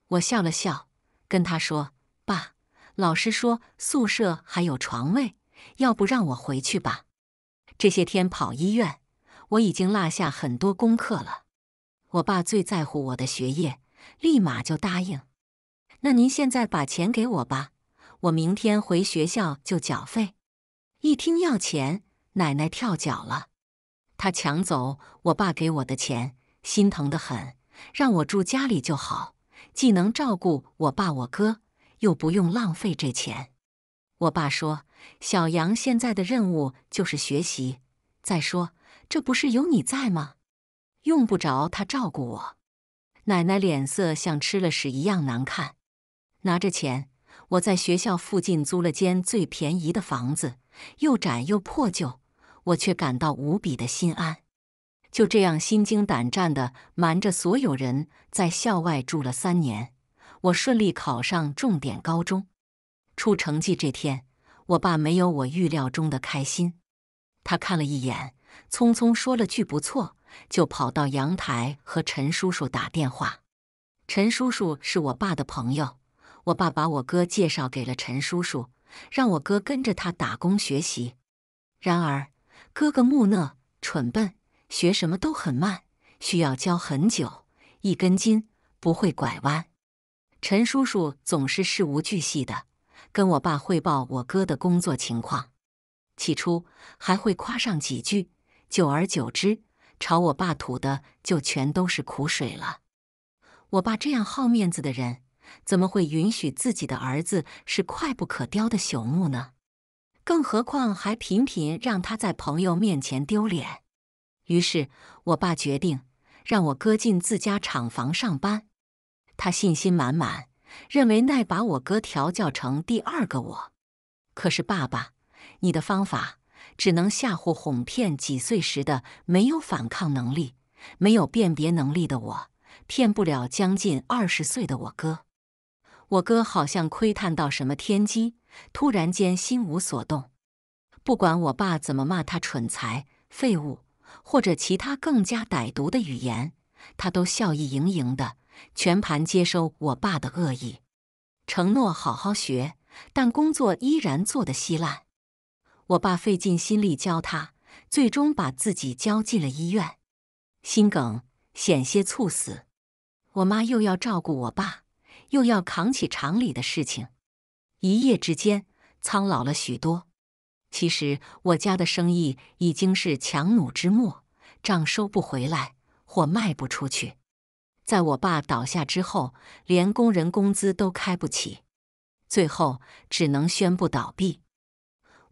我笑了笑，跟他说：“爸，老师说宿舍还有床位，要不让我回去吧？这些天跑医院，我已经落下很多功课了。”我爸最在乎我的学业，立马就答应。那您现在把钱给我吧，我明天回学校就缴费。一听要钱，奶奶跳脚了。他抢走我爸给我的钱，心疼得很，让我住家里就好，既能照顾我爸我哥，又不用浪费这钱。我爸说：“小杨现在的任务就是学习，再说这不是有你在吗？用不着他照顾我。”奶奶脸色像吃了屎一样难看，拿着钱，我在学校附近租了间最便宜的房子，又窄又破旧。我却感到无比的心安，就这样心惊胆战地瞒着所有人，在校外住了三年。我顺利考上重点高中，出成绩这天，我爸没有我预料中的开心。他看了一眼，匆匆说了句“不错”，就跑到阳台和陈叔叔打电话。陈叔叔是我爸的朋友，我爸把我哥介绍给了陈叔叔，让我哥跟着他打工学习。然而。哥哥木讷、蠢笨，学什么都很慢，需要教很久，一根筋，不会拐弯。陈叔叔总是事无巨细的跟我爸汇报我哥的工作情况，起初还会夸上几句，久而久之，朝我爸吐的就全都是苦水了。我爸这样好面子的人，怎么会允许自己的儿子是快不可雕的朽木呢？更何况还频频让他在朋友面前丢脸，于是我爸决定让我哥进自家厂房上班。他信心满满，认为奈把我哥调教成第二个我。可是爸爸，你的方法只能吓唬哄骗几岁时的没有反抗能力、没有辨别能力的我，骗不了将近二十岁的我哥。我哥好像窥探到什么天机。突然间心无所动，不管我爸怎么骂他蠢材、废物或者其他更加歹毒的语言，他都笑意盈盈的，全盘接收我爸的恶意，承诺好好学，但工作依然做得稀烂。我爸费尽心力教他，最终把自己教进了医院，心梗险些猝死。我妈又要照顾我爸，又要扛起厂里的事情。一夜之间苍老了许多。其实我家的生意已经是强弩之末，账收不回来，货卖不出去。在我爸倒下之后，连工人工资都开不起，最后只能宣布倒闭。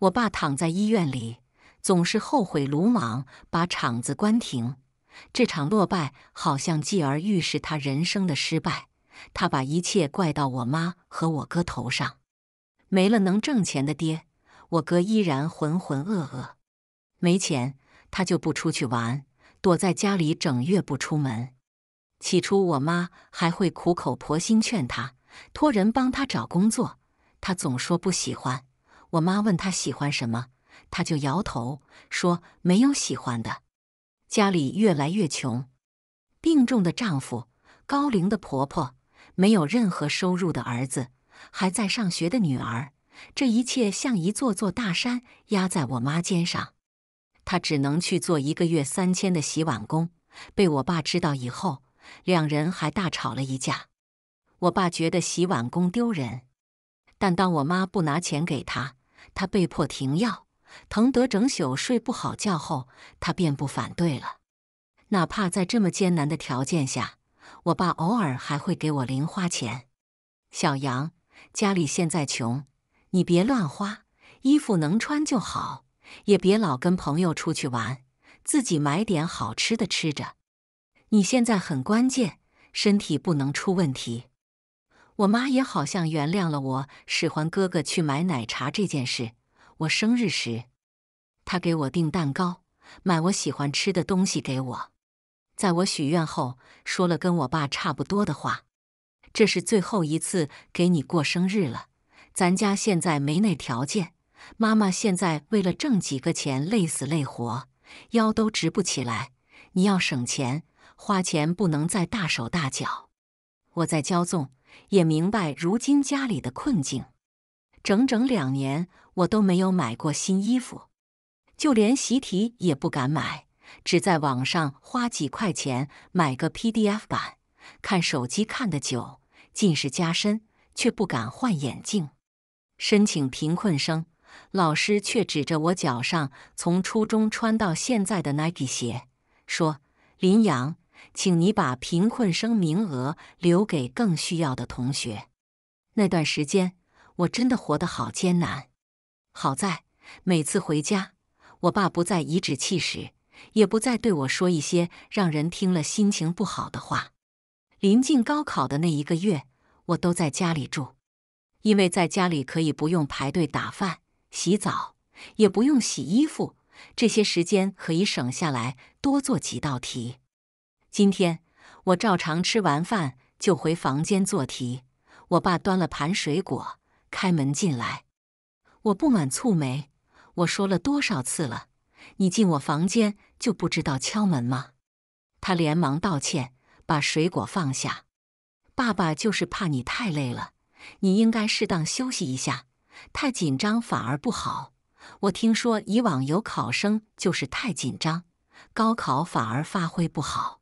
我爸躺在医院里，总是后悔鲁莽把厂子关停。这场落败好像继而预示他人生的失败，他把一切怪到我妈和我哥头上。没了能挣钱的爹，我哥依然浑浑噩噩。没钱，他就不出去玩，躲在家里整月不出门。起初，我妈还会苦口婆心劝他，托人帮他找工作。他总说不喜欢。我妈问他喜欢什么，他就摇头说没有喜欢的。家里越来越穷，病重的丈夫，高龄的婆婆，没有任何收入的儿子。还在上学的女儿，这一切像一座座大山压在我妈肩上。她只能去做一个月三千的洗碗工。被我爸知道以后，两人还大吵了一架。我爸觉得洗碗工丢人，但当我妈不拿钱给他，他被迫停药，疼得整宿睡不好觉后，他便不反对了。哪怕在这么艰难的条件下，我爸偶尔还会给我零花钱，小杨。家里现在穷，你别乱花，衣服能穿就好，也别老跟朋友出去玩，自己买点好吃的吃着。你现在很关键，身体不能出问题。我妈也好像原谅了我使唤哥哥去买奶茶这件事。我生日时，她给我订蛋糕，买我喜欢吃的东西给我。在我许愿后，说了跟我爸差不多的话。这是最后一次给你过生日了，咱家现在没那条件。妈妈现在为了挣几个钱，累死累活，腰都直不起来。你要省钱，花钱不能再大手大脚。我在骄纵，也明白如今家里的困境。整整两年，我都没有买过新衣服，就连习题也不敢买，只在网上花几块钱买个 PDF 版，看手机看的久。近视加深，却不敢换眼镜，申请贫困生，老师却指着我脚上从初中穿到现在的 Nike 鞋，说：“林阳，请你把贫困生名额留给更需要的同学。”那段时间，我真的活得好艰难。好在每次回家，我爸不再颐指气使，也不再对我说一些让人听了心情不好的话。临近高考的那一个月，我都在家里住，因为在家里可以不用排队打饭、洗澡，也不用洗衣服，这些时间可以省下来多做几道题。今天我照常吃完饭就回房间做题，我爸端了盘水果开门进来，我不满蹙眉，我说了多少次了，你进我房间就不知道敲门吗？他连忙道歉。把水果放下，爸爸就是怕你太累了，你应该适当休息一下，太紧张反而不好。我听说以往有考生就是太紧张，高考反而发挥不好。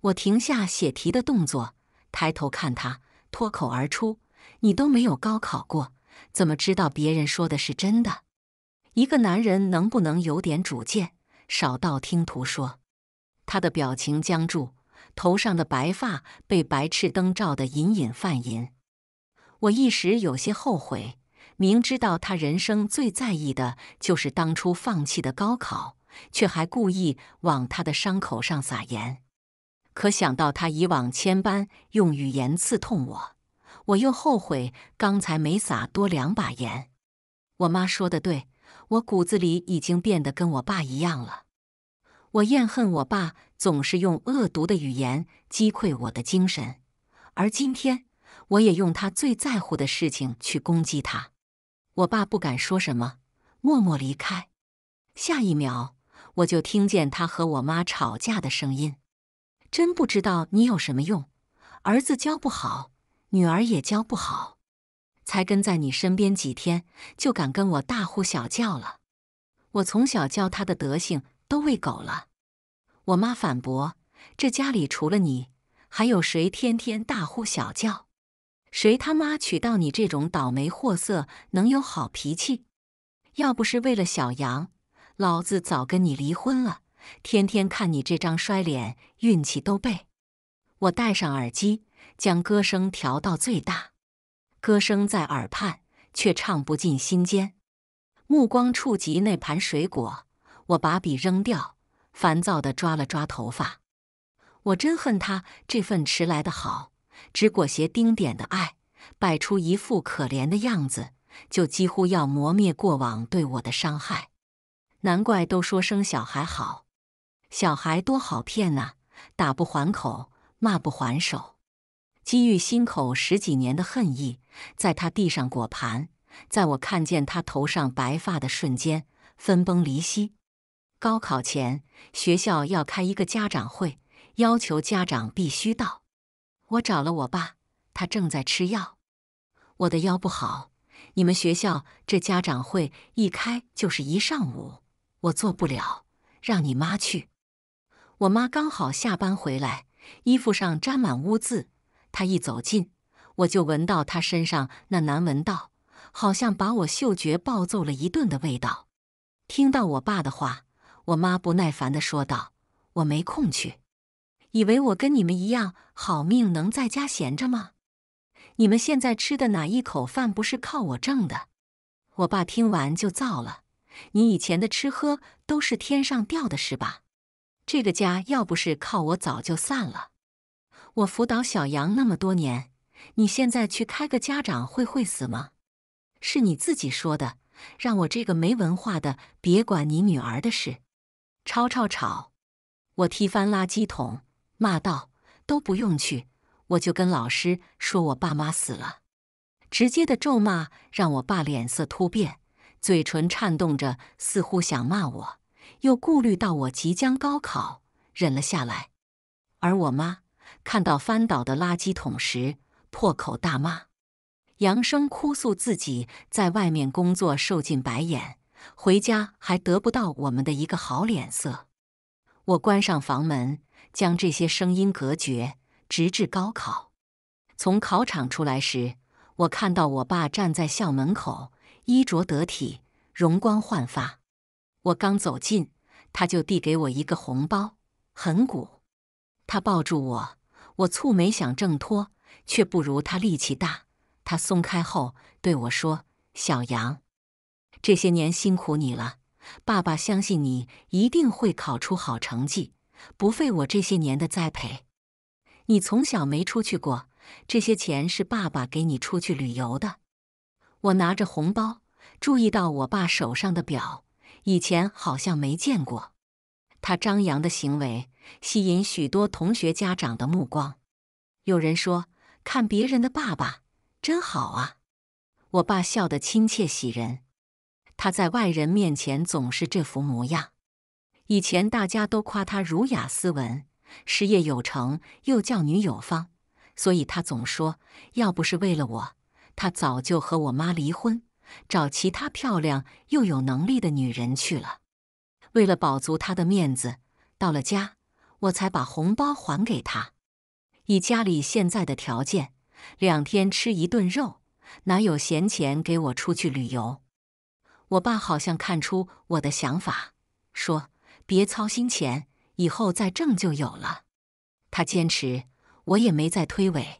我停下写题的动作，抬头看他，脱口而出：“你都没有高考过，怎么知道别人说的是真的？一个男人能不能有点主见，少道听途说？”他的表情僵住。头上的白发被白炽灯照得隐隐泛银，我一时有些后悔。明知道他人生最在意的就是当初放弃的高考，却还故意往他的伤口上撒盐。可想到他以往千般用语言刺痛我，我又后悔刚才没撒多两把盐。我妈说的对，我骨子里已经变得跟我爸一样了。我厌恨我爸总是用恶毒的语言击溃我的精神，而今天我也用他最在乎的事情去攻击他。我爸不敢说什么，默默离开。下一秒，我就听见他和我妈吵架的声音。真不知道你有什么用，儿子教不好，女儿也教不好，才跟在你身边几天就敢跟我大呼小叫了。我从小教他的德性。都喂狗了！我妈反驳：“这家里除了你，还有谁天天大呼小叫？谁他妈娶到你这种倒霉货色能有好脾气？要不是为了小杨，老子早跟你离婚了。天天看你这张衰脸，运气都背。”我戴上耳机，将歌声调到最大。歌声在耳畔，却唱不进心间。目光触及那盘水果。我把笔扔掉，烦躁地抓了抓头发。我真恨他这份迟来的好，只裹挟丁点的爱，摆出一副可怜的样子，就几乎要磨灭过往对我的伤害。难怪都说生小孩好，小孩多好骗呐，打不还口，骂不还手。积郁心口十几年的恨意，在他地上果盘，在我看见他头上白发的瞬间，分崩离析。高考前，学校要开一个家长会，要求家长必须到。我找了我爸，他正在吃药，我的腰不好。你们学校这家长会一开就是一上午，我做不了，让你妈去。我妈刚好下班回来，衣服上沾满污渍。她一走近，我就闻到她身上那难闻到，好像把我嗅觉暴揍了一顿的味道。听到我爸的话。我妈不耐烦地说道：“我没空去，以为我跟你们一样好命，能在家闲着吗？你们现在吃的哪一口饭不是靠我挣的？”我爸听完就造了：“你以前的吃喝都是天上掉的是吧？这个家要不是靠我早就散了。我辅导小杨那么多年，你现在去开个家长会会死吗？是你自己说的，让我这个没文化的别管你女儿的事。”吵吵吵！我踢翻垃圾桶，骂道：“都不用去，我就跟老师说我爸妈死了。”直接的咒骂让我爸脸色突变，嘴唇颤动着，似乎想骂我，又顾虑到我即将高考，忍了下来。而我妈看到翻倒的垃圾桶时，破口大骂，扬声哭诉自己在外面工作受尽白眼。回家还得不到我们的一个好脸色。我关上房门，将这些声音隔绝，直至高考。从考场出来时，我看到我爸站在校门口，衣着得体，容光焕发。我刚走近，他就递给我一个红包，很鼓。他抱住我，我蹙眉想挣脱，却不如他力气大。他松开后对我说：“小杨。”这些年辛苦你了，爸爸相信你一定会考出好成绩，不费我这些年的栽培。你从小没出去过，这些钱是爸爸给你出去旅游的。我拿着红包，注意到我爸手上的表，以前好像没见过。他张扬的行为吸引许多同学家长的目光。有人说：“看别人的爸爸真好啊！”我爸笑得亲切喜人。他在外人面前总是这副模样。以前大家都夸他儒雅斯文，事业有成，又教女有方，所以他总说：“要不是为了我，他早就和我妈离婚，找其他漂亮又有能力的女人去了。”为了保足他的面子，到了家我才把红包还给他。以家里现在的条件，两天吃一顿肉，哪有闲钱给我出去旅游？我爸好像看出我的想法，说：“别操心钱，以后再挣就有了。”他坚持，我也没再推诿。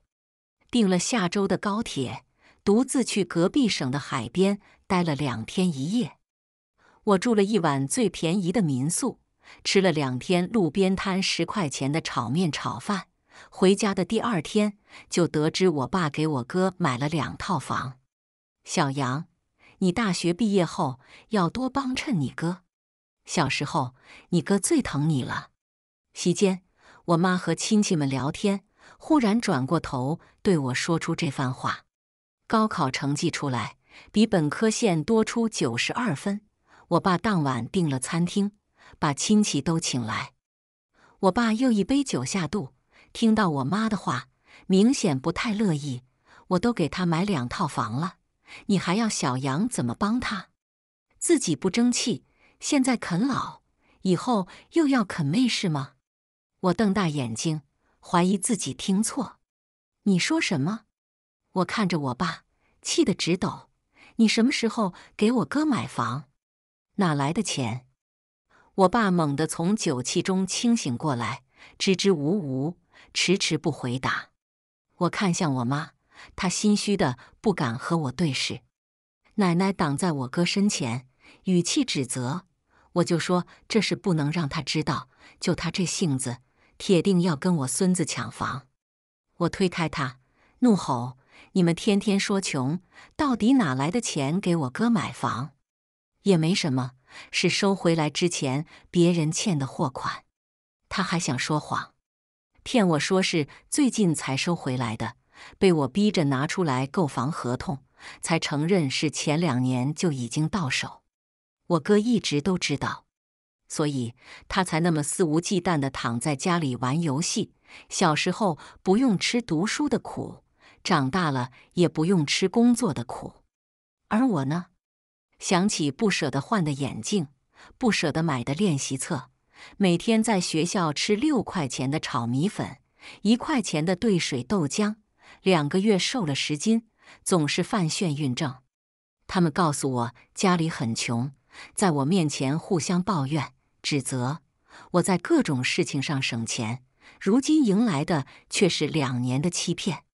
订了下周的高铁，独自去隔壁省的海边待了两天一夜。我住了一晚最便宜的民宿，吃了两天路边摊十块钱的炒面、炒饭。回家的第二天，就得知我爸给我哥买了两套房。小杨。你大学毕业后要多帮衬你哥。小时候，你哥最疼你了。席间，我妈和亲戚们聊天，忽然转过头对我说出这番话。高考成绩出来，比本科线多出九十二分。我爸当晚订了餐厅，把亲戚都请来。我爸又一杯酒下肚，听到我妈的话，明显不太乐意。我都给他买两套房了。你还要小杨怎么帮他？自己不争气，现在啃老，以后又要啃妹，是吗？我瞪大眼睛，怀疑自己听错。你说什么？我看着我爸，气得直抖。你什么时候给我哥买房？哪来的钱？我爸猛地从酒气中清醒过来，支支吾吾，迟迟不回答。我看向我妈。他心虚的不敢和我对视，奶奶挡在我哥身前，语气指责。我就说这事不能让他知道，就他这性子，铁定要跟我孙子抢房。我推开他，怒吼：“你们天天说穷，到底哪来的钱给我哥买房？”也没什么，是收回来之前别人欠的货款。他还想说谎，骗我说是最近才收回来的。被我逼着拿出来购房合同，才承认是前两年就已经到手。我哥一直都知道，所以他才那么肆无忌惮地躺在家里玩游戏。小时候不用吃读书的苦，长大了也不用吃工作的苦。而我呢，想起不舍得换的眼镜，不舍得买的练习册，每天在学校吃六块钱的炒米粉，一块钱的兑水豆浆。两个月瘦了十斤，总是犯眩晕症。他们告诉我家里很穷，在我面前互相抱怨指责。我在各种事情上省钱，如今迎来的却是两年的欺骗。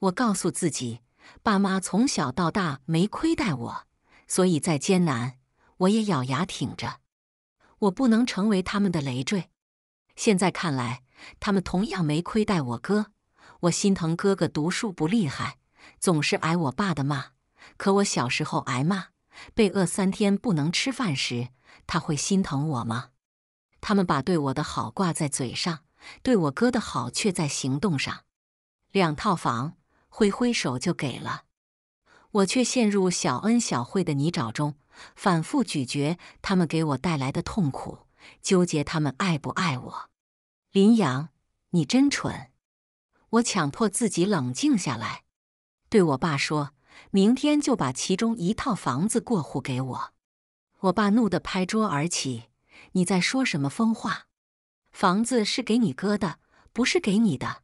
我告诉自己，爸妈从小到大没亏待我，所以再艰难我也咬牙挺着。我不能成为他们的累赘。现在看来，他们同样没亏待我哥。我心疼哥哥读书不厉害，总是挨我爸的骂。可我小时候挨骂、被饿三天不能吃饭时，他会心疼我吗？他们把对我的好挂在嘴上，对我哥的好却在行动上。两套房，挥挥手就给了，我却陷入小恩小惠的泥沼中，反复咀嚼他们给我带来的痛苦，纠结他们爱不爱我。林阳，你真蠢。我强迫自己冷静下来，对我爸说：“明天就把其中一套房子过户给我。”我爸怒得拍桌而起：“你在说什么疯话？房子是给你哥的，不是给你的！”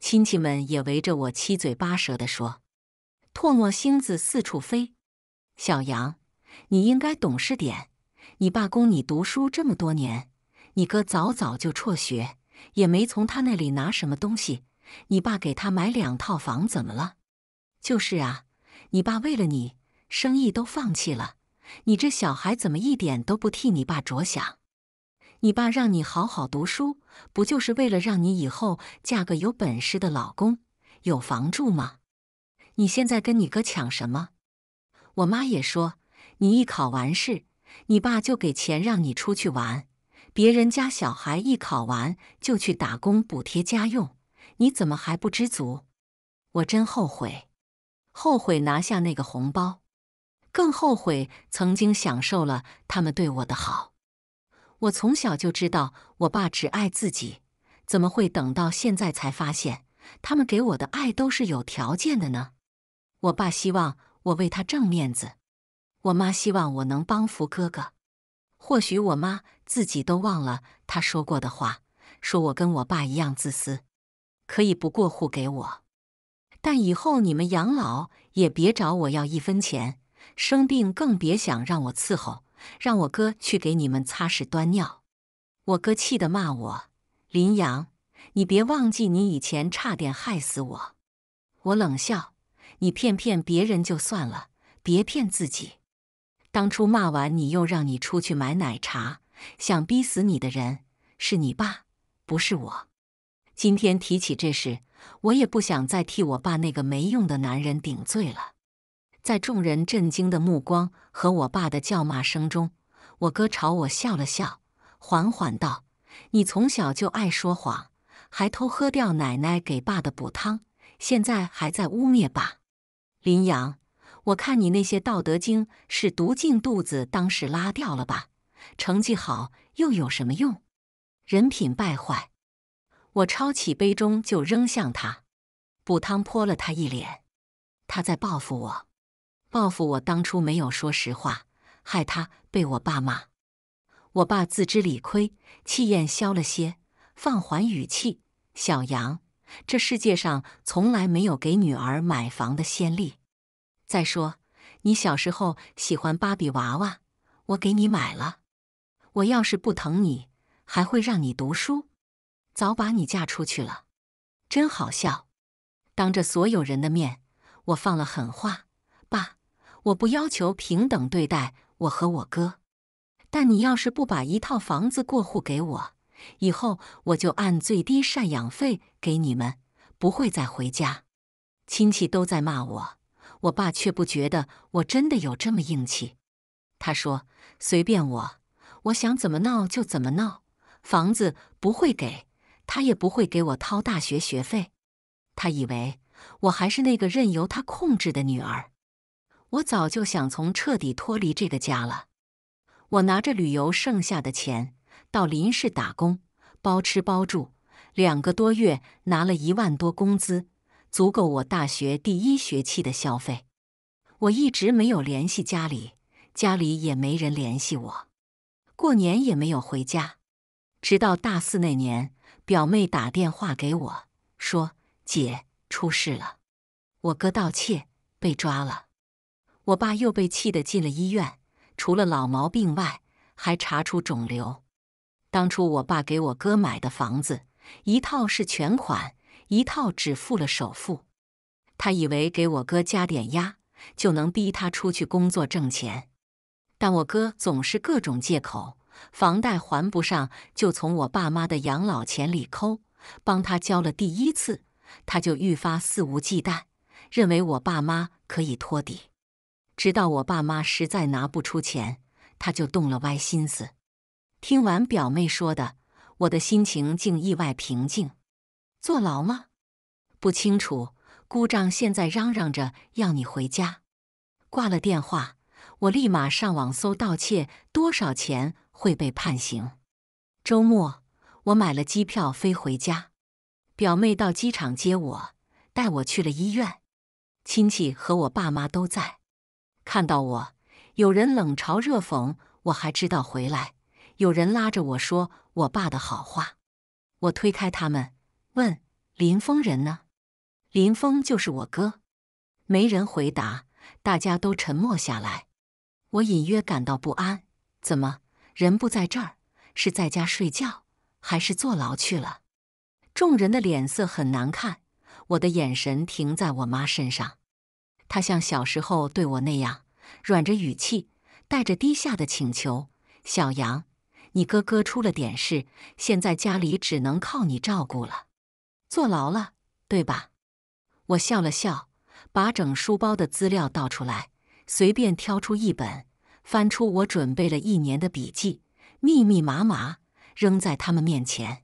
亲戚们也围着我七嘴八舌的说，唾沫星子四处飞。小杨，你应该懂事点。你爸供你读书这么多年，你哥早早就辍学，也没从他那里拿什么东西。你爸给他买两套房怎么了？就是啊，你爸为了你，生意都放弃了。你这小孩怎么一点都不替你爸着想？你爸让你好好读书，不就是为了让你以后嫁个有本事的老公，有房住吗？你现在跟你哥抢什么？我妈也说，你一考完试，你爸就给钱让你出去玩；别人家小孩一考完就去打工补贴家用。你怎么还不知足？我真后悔，后悔拿下那个红包，更后悔曾经享受了他们对我的好。我从小就知道我爸只爱自己，怎么会等到现在才发现他们给我的爱都是有条件的呢？我爸希望我为他挣面子，我妈希望我能帮扶哥哥。或许我妈自己都忘了她说过的话，说我跟我爸一样自私。可以不过户给我，但以后你们养老也别找我要一分钱，生病更别想让我伺候，让我哥去给你们擦屎端尿。我哥气得骂我：“林阳，你别忘记你以前差点害死我。”我冷笑：“你骗骗别人就算了，别骗自己。当初骂完你又让你出去买奶茶，想逼死你的人是你爸，不是我。”今天提起这事，我也不想再替我爸那个没用的男人顶罪了。在众人震惊的目光和我爸的叫骂声中，我哥朝我笑了笑，缓缓道：“你从小就爱说谎，还偷喝掉奶奶给爸的补汤，现在还在污蔑爸。林阳，我看你那些《道德经》是读进肚子当时拉掉了吧？成绩好又有什么用？人品败坏。”我抄起杯中就扔向他，补汤泼了他一脸。他在报复我，报复我当初没有说实话，害他被我爸骂。我爸自知理亏，气焰消了些，放缓语气：“小杨，这世界上从来没有给女儿买房的先例。再说，你小时候喜欢芭比娃娃，我给你买了。我要是不疼你，还会让你读书？”早把你嫁出去了，真好笑！当着所有人的面，我放了狠话：爸，我不要求平等对待我和我哥，但你要是不把一套房子过户给我，以后我就按最低赡养费给你们，不会再回家。亲戚都在骂我，我爸却不觉得我真的有这么硬气。他说：“随便我，我想怎么闹就怎么闹，房子不会给。”他也不会给我掏大学学费，他以为我还是那个任由他控制的女儿。我早就想从彻底脱离这个家了。我拿着旅游剩下的钱到林氏打工，包吃包住，两个多月拿了一万多工资，足够我大学第一学期的消费。我一直没有联系家里，家里也没人联系我，过年也没有回家，直到大四那年。表妹打电话给我，说：“姐，出事了，我哥盗窃被抓了，我爸又被气得进了医院，除了老毛病外，还查出肿瘤。当初我爸给我哥买的房子，一套是全款，一套只付了首付，他以为给我哥加点压就能逼他出去工作挣钱，但我哥总是各种借口。”房贷还不上，就从我爸妈的养老钱里抠，帮他交了第一次，他就愈发肆无忌惮，认为我爸妈可以托底，直到我爸妈实在拿不出钱，他就动了歪心思。听完表妹说的，我的心情竟意外平静。坐牢吗？不清楚。姑丈现在嚷嚷着要你回家。挂了电话，我立马上网搜盗窃多少钱。会被判刑。周末，我买了机票飞回家，表妹到机场接我，带我去了医院。亲戚和我爸妈都在。看到我，有人冷嘲热讽，我还知道回来。有人拉着我说我爸的好话，我推开他们，问林峰人呢？林峰就是我哥。没人回答，大家都沉默下来。我隐约感到不安，怎么？人不在这儿，是在家睡觉，还是坐牢去了？众人的脸色很难看。我的眼神停在我妈身上，她像小时候对我那样，软着语气，带着低下的请求：“小杨，你哥哥出了点事，现在家里只能靠你照顾了。坐牢了，对吧？”我笑了笑，把整书包的资料倒出来，随便挑出一本。翻出我准备了一年的笔记，密密麻麻扔在他们面前，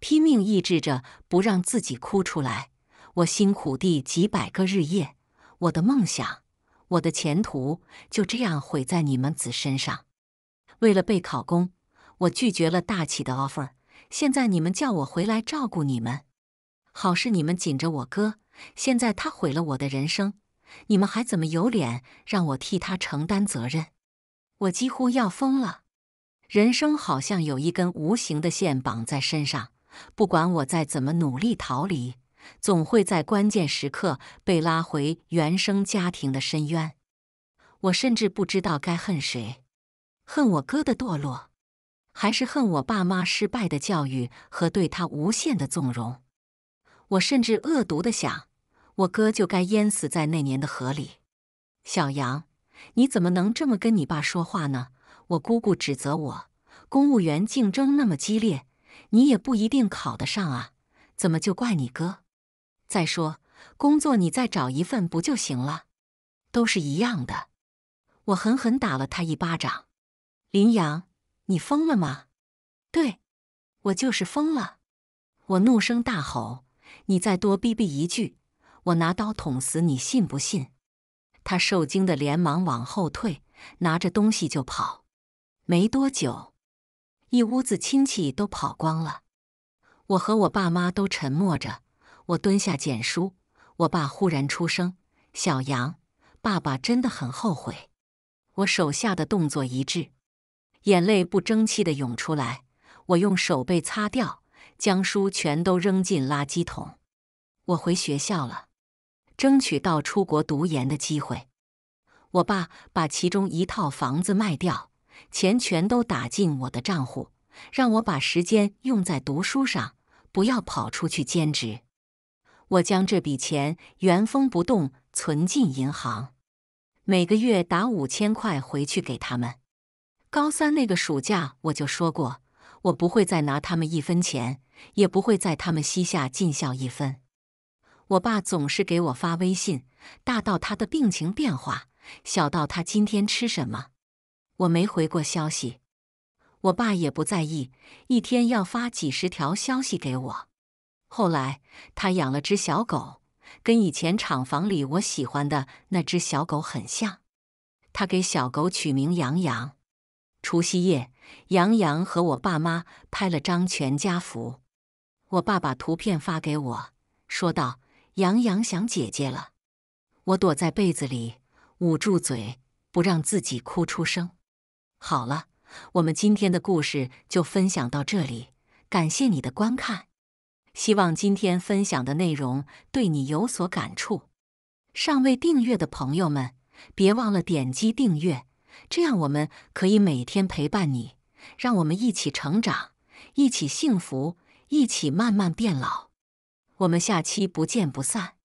拼命抑制着不让自己哭出来。我辛苦地几百个日夜，我的梦想，我的前途，就这样毁在你们子身上。为了备考公，我拒绝了大企的 offer。现在你们叫我回来照顾你们，好是你们紧着我哥，现在他毁了我的人生，你们还怎么有脸让我替他承担责任？我几乎要疯了，人生好像有一根无形的线绑在身上，不管我再怎么努力逃离，总会在关键时刻被拉回原生家庭的深渊。我甚至不知道该恨谁，恨我哥的堕落，还是恨我爸妈失败的教育和对他无限的纵容。我甚至恶毒的想，我哥就该淹死在那年的河里。小杨。你怎么能这么跟你爸说话呢？我姑姑指责我。公务员竞争那么激烈，你也不一定考得上啊。怎么就怪你哥？再说工作，你再找一份不就行了？都是一样的。我狠狠打了他一巴掌。林阳，你疯了吗？对，我就是疯了！我怒声大吼：“你再多逼逼一句，我拿刀捅死你，信不信？”他受惊的，连忙往后退，拿着东西就跑。没多久，一屋子亲戚都跑光了。我和我爸妈都沉默着。我蹲下捡书，我爸忽然出声：“小杨，爸爸真的很后悔。”我手下的动作一滞，眼泪不争气的涌出来，我用手背擦掉，将书全都扔进垃圾桶。我回学校了。争取到出国读研的机会，我爸把其中一套房子卖掉，钱全都打进我的账户，让我把时间用在读书上，不要跑出去兼职。我将这笔钱原封不动存进银行，每个月打五千块回去给他们。高三那个暑假我就说过，我不会再拿他们一分钱，也不会在他们膝下尽孝一分。我爸总是给我发微信，大到他的病情变化，小到他今天吃什么，我没回过消息。我爸也不在意，一天要发几十条消息给我。后来他养了只小狗，跟以前厂房里我喜欢的那只小狗很像。他给小狗取名杨洋。除夕夜，杨洋和我爸妈拍了张全家福。我爸把图片发给我，说道。杨洋想姐姐了，我躲在被子里，捂住嘴，不让自己哭出声。好了，我们今天的故事就分享到这里，感谢你的观看。希望今天分享的内容对你有所感触。尚未订阅的朋友们，别忘了点击订阅，这样我们可以每天陪伴你，让我们一起成长，一起幸福，一起慢慢变老。我们下期不见不散。